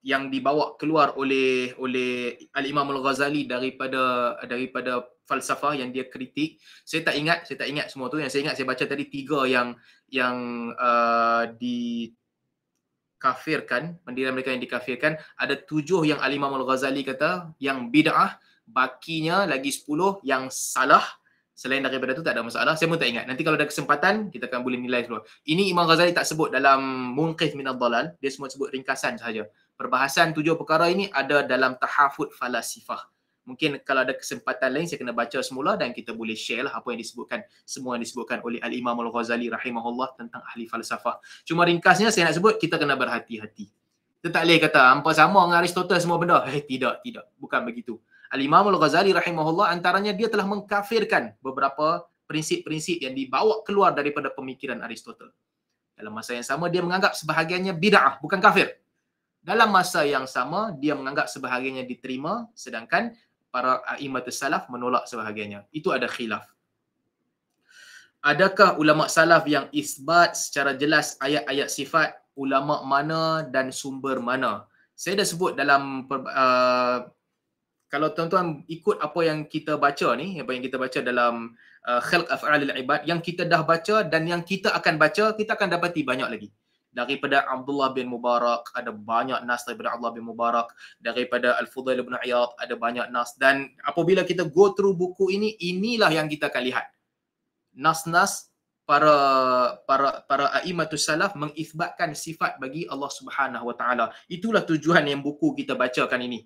yang dibawa keluar oleh oleh Al-Imam Al-Ghazali daripada daripada falsafah yang dia kritik. Saya tak ingat, saya tak ingat semua tu. Yang saya ingat saya baca tadi tiga yang yang uh, dikafirkan, pendirian mereka yang dikafirkan. Ada tujuh yang Al-Imam Al-Ghazali kata yang bid'ah, bakinya lagi sepuluh yang salah selain daripada tu tak ada masalah saya pun tak ingat nanti kalau ada kesempatan kita akan boleh nilai semua. ini Imam Ghazali tak sebut dalam munqif min Al dalal dia semua sebut ringkasan sahaja perbahasan tujuh perkara ini ada dalam tahafud falasifah mungkin kalau ada kesempatan lain saya kena baca semula dan kita boleh share lah apa yang disebutkan semua yang disebutkan oleh al Imam Al Ghazali rahimahullah tentang ahli falsafah cuma ringkasnya saya nak sebut kita kena berhati-hati kita tak boleh kata hampa sama dengan Aristotle semua benda. Eh, tidak, tidak. Bukan begitu. Al-Imam Al-Ghazali rahimahullah antaranya dia telah mengkafirkan beberapa prinsip-prinsip yang dibawa keluar daripada pemikiran Aristotle. Dalam masa yang sama dia menganggap sebahagiannya bid'ah bukan kafir. Dalam masa yang sama dia menganggap sebahagiannya diterima sedangkan para a'immat salaf menolak sebahagiannya. Itu ada khilaf. Adakah ulama salaf yang isbat secara jelas ayat-ayat sifat ulama mana dan sumber mana? Saya dah sebut dalam per, uh, kalau tuan-tuan ikut apa yang kita baca ni apa yang kita baca dalam uh, khalq af'alil ibad yang kita dah baca dan yang kita akan baca kita akan dapati banyak lagi daripada Abdullah bin Mubarak ada banyak nas daripada Abdullah bin Mubarak daripada Al-Fudail bin Iyad ada banyak nas dan apabila kita go through buku ini inilah yang kita akan lihat nas-nas para para para aimatus salaf mengisbatkan sifat bagi Allah Subhanahu wa taala itulah tujuan yang buku kita bacakan ini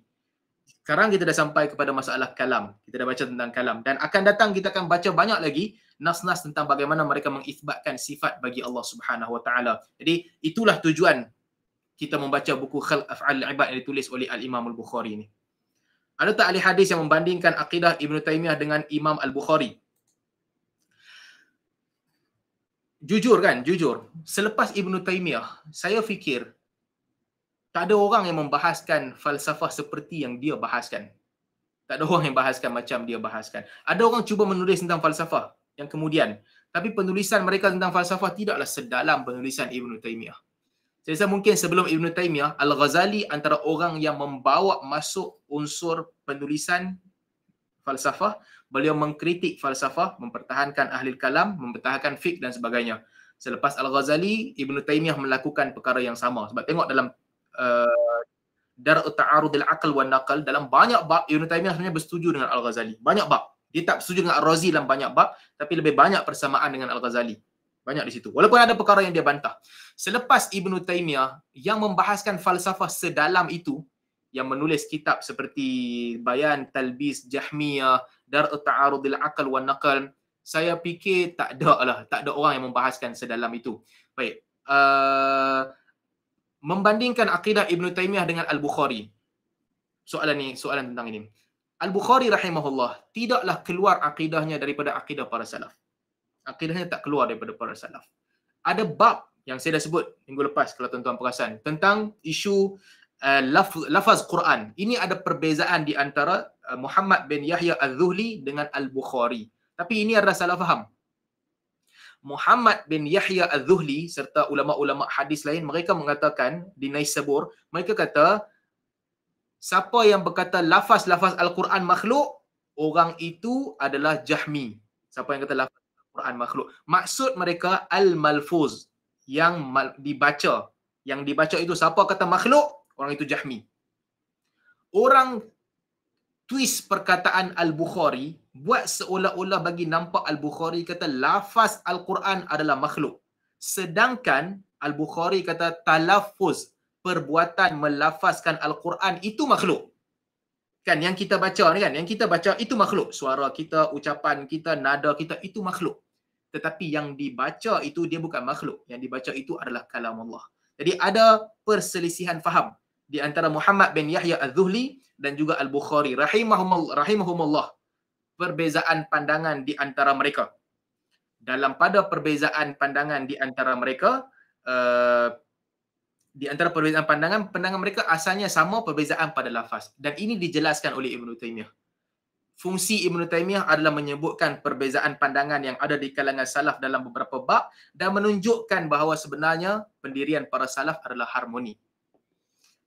sekarang kita dah sampai kepada masalah kalam. Kita dah baca tentang kalam. Dan akan datang kita akan baca banyak lagi nas-nas tentang bagaimana mereka mengisbatkan sifat bagi Allah Subhanahu Wa Jadi itulah tujuan kita membaca buku Khal Af'al Ibad yang ditulis oleh Al-Imam Al-Bukhari ini. Ada tak ahli hadis yang membandingkan akidah Ibn Taymiyah dengan Imam Al-Bukhari? Jujur kan? Jujur. Selepas Ibn Taymiyah, saya fikir tak ada orang yang membahaskan falsafah seperti yang dia bahaskan. Tak ada orang yang bahaskan macam dia bahaskan. Ada orang cuba menulis tentang falsafah yang kemudian. Tapi penulisan mereka tentang falsafah tidaklah sedalam penulisan Ibn Taymiyah. Saya rasa mungkin sebelum Ibn Taymiyah, Al-Ghazali antara orang yang membawa masuk unsur penulisan falsafah. Beliau mengkritik falsafah, mempertahankan ahli kalam, mempertahankan fik dan sebagainya. Selepas Al-Ghazali, Ibn Taymiyah melakukan perkara yang sama. Sebab tengok dalam Eh, dar ta'arud al-aql wa naql dalam banyak bab Ibn Taymiyah sebenarnya bersetuju dengan Al-Ghazali. Banyak bab. Dia tak bersetuju dengan Al-Razi dalam banyak bab tapi lebih banyak persamaan dengan Al-Ghazali. Banyak di situ. Walaupun ada perkara yang dia bantah. Selepas Ibn Taymiyah yang membahaskan falsafah sedalam itu yang menulis kitab seperti Bayan Talbis Jahmiyah dar ta'arud al-aql wa naql saya fikir tak ada lah. Tak ada orang yang membahaskan sedalam itu. Baik. Uh, membandingkan akidah Ibn Taymiyah dengan Al-Bukhari. Soalan ni, soalan tentang ini. Al-Bukhari rahimahullah tidaklah keluar akidahnya daripada akidah para salaf. Akidahnya tak keluar daripada para salaf. Ada bab yang saya dah sebut minggu lepas kalau tuan-tuan perasan tentang isu uh, laf- lafaz Quran. Ini ada perbezaan di antara uh, Muhammad bin Yahya Al zuhli dengan Al-Bukhari. Tapi ini adalah salah faham. Muhammad bin Yahya Az-Zuhli serta ulama-ulama hadis lain mereka mengatakan di Naisabur mereka kata siapa yang berkata lafaz-lafaz al-Quran makhluk orang itu adalah Jahmi siapa yang kata lafaz al-Quran makhluk maksud mereka al-malfuz yang mal- dibaca yang dibaca itu siapa kata makhluk orang itu Jahmi orang twist perkataan Al-Bukhari buat seolah-olah bagi nampak Al-Bukhari kata lafaz Al-Quran adalah makhluk. Sedangkan Al-Bukhari kata talafuz perbuatan melafazkan Al-Quran itu makhluk. Kan yang kita baca ni kan, yang kita baca itu makhluk. Suara kita, ucapan kita, nada kita itu makhluk. Tetapi yang dibaca itu dia bukan makhluk. Yang dibaca itu adalah kalam Allah. Jadi ada perselisihan faham di antara Muhammad bin Yahya Az-Zuhli dan juga Al-Bukhari rahimahumullah, rahimahumullah perbezaan pandangan di antara mereka. Dalam pada perbezaan pandangan di antara mereka uh, di antara perbezaan pandangan pandangan mereka asalnya sama perbezaan pada lafaz dan ini dijelaskan oleh Ibn Taymiyah. Fungsi Ibn Taymiyah adalah menyebutkan perbezaan pandangan yang ada di kalangan salaf dalam beberapa bab dan menunjukkan bahawa sebenarnya pendirian para salaf adalah harmoni.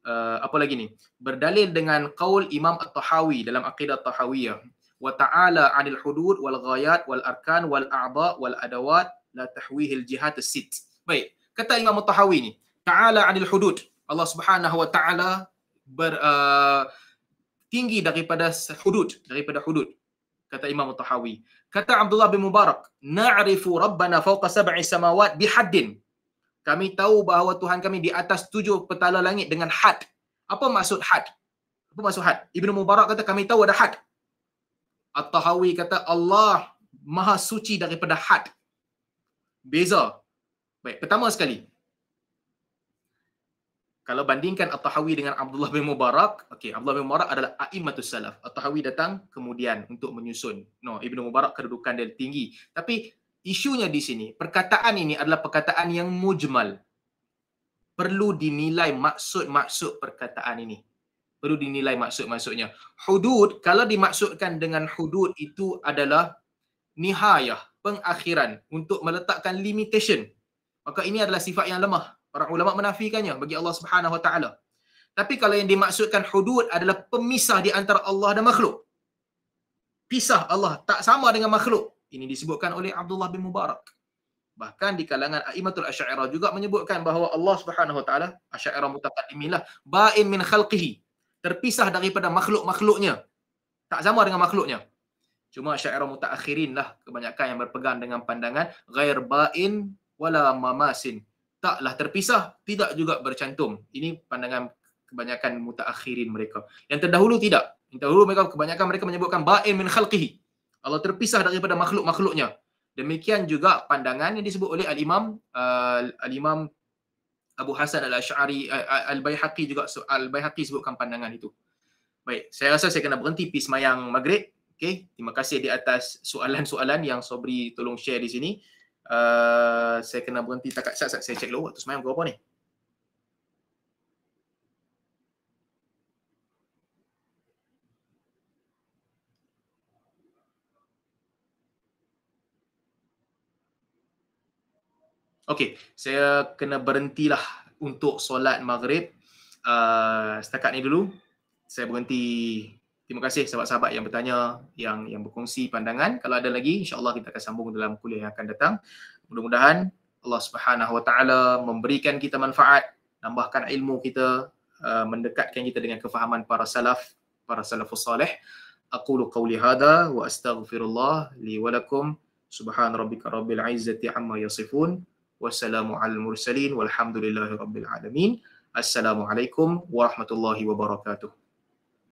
Eh, apa lagi ni? Berdalil dengan kaul Imam At-Tahawi dalam Aqidah tahawiyah Wa ta'ala anil hudud wal ghayat wal arkan wal a'ba wal adawat la tahwihil Jihat jihad sit. Baik, kata Imam At-Tahawi ni, ta'ala anil hudud. Allah Subhanahu wa ta'ala ber uh, tinggi daripada hudud, daripada hudud. Kata Imam At-Tahawi. Kata Abdullah bin Mubarak, na'rifu rabbana fawqa sab'i samawat bihaddin kami tahu bahawa Tuhan kami di atas tujuh petala langit dengan had. Apa maksud had? Apa maksud had? Ibnu Mubarak kata kami tahu ada had. At-Tahawi kata Allah maha suci daripada had. Beza. Baik, pertama sekali. Kalau bandingkan At-Tahawi dengan Abdullah bin Mubarak, okay, Abdullah bin Mubarak adalah A'immatus Salaf. At-Tahawi datang kemudian untuk menyusun. No, Ibnu Mubarak kedudukan dia tinggi. Tapi isunya di sini perkataan ini adalah perkataan yang mujmal perlu dinilai maksud-maksud perkataan ini perlu dinilai maksud-maksudnya hudud kalau dimaksudkan dengan hudud itu adalah nihayah pengakhiran untuk meletakkan limitation maka ini adalah sifat yang lemah para ulama menafikannya bagi Allah Subhanahu wa taala tapi kalau yang dimaksudkan hudud adalah pemisah di antara Allah dan makhluk pisah Allah tak sama dengan makhluk ini disebutkan oleh Abdullah bin Mubarak. Bahkan di kalangan A'imatul Asy'ariyah juga menyebutkan bahawa Allah Subhanahu Wa Ta'ala Asy'ariyah mutaqaddimilah ba'in min khalqihi, terpisah daripada makhluk-makhluknya. Tak sama dengan makhluknya. Cuma Asy'ariyah mutaakhirin lah kebanyakan yang berpegang dengan pandangan ghair ba'in wala mamasin. Taklah terpisah, tidak juga bercantum. Ini pandangan kebanyakan mutaakhirin mereka. Yang terdahulu tidak. Yang terdahulu mereka kebanyakan mereka menyebutkan ba'in min khalqihi, Allah terpisah daripada makhluk-makhluknya. Demikian juga pandangan yang disebut oleh Al-Imam uh, Al-Imam Abu Hasan Al-Asy'ari uh, uh, Al-Baihaqi juga Al-Baihaqi sebutkan pandangan itu. Baik, saya rasa saya kena berhenti pi semayang Maghrib. Okay, terima kasih di atas soalan-soalan yang Sobri tolong share di sini. Uh, saya kena berhenti tak saya cek dulu waktu semayang berapa ni. Okey, saya kena berhentilah untuk solat maghrib. Uh, setakat ni dulu. Saya berhenti. Terima kasih sahabat-sahabat yang bertanya, yang yang berkongsi pandangan. Kalau ada lagi, insyaAllah kita akan sambung dalam kuliah yang akan datang. Mudah-mudahan Allah Subhanahu Wa Taala memberikan kita manfaat, tambahkan ilmu kita, uh, mendekatkan kita dengan kefahaman para salaf, para salafus soleh. Aqulu qawli hadha wa astaghfirullah li walakum. Subhan rabbika rabbil izzati amma yasifun wassalamu al mursalin walhamdulillahi rabbil alamin assalamu alaikum warahmatullahi wabarakatuh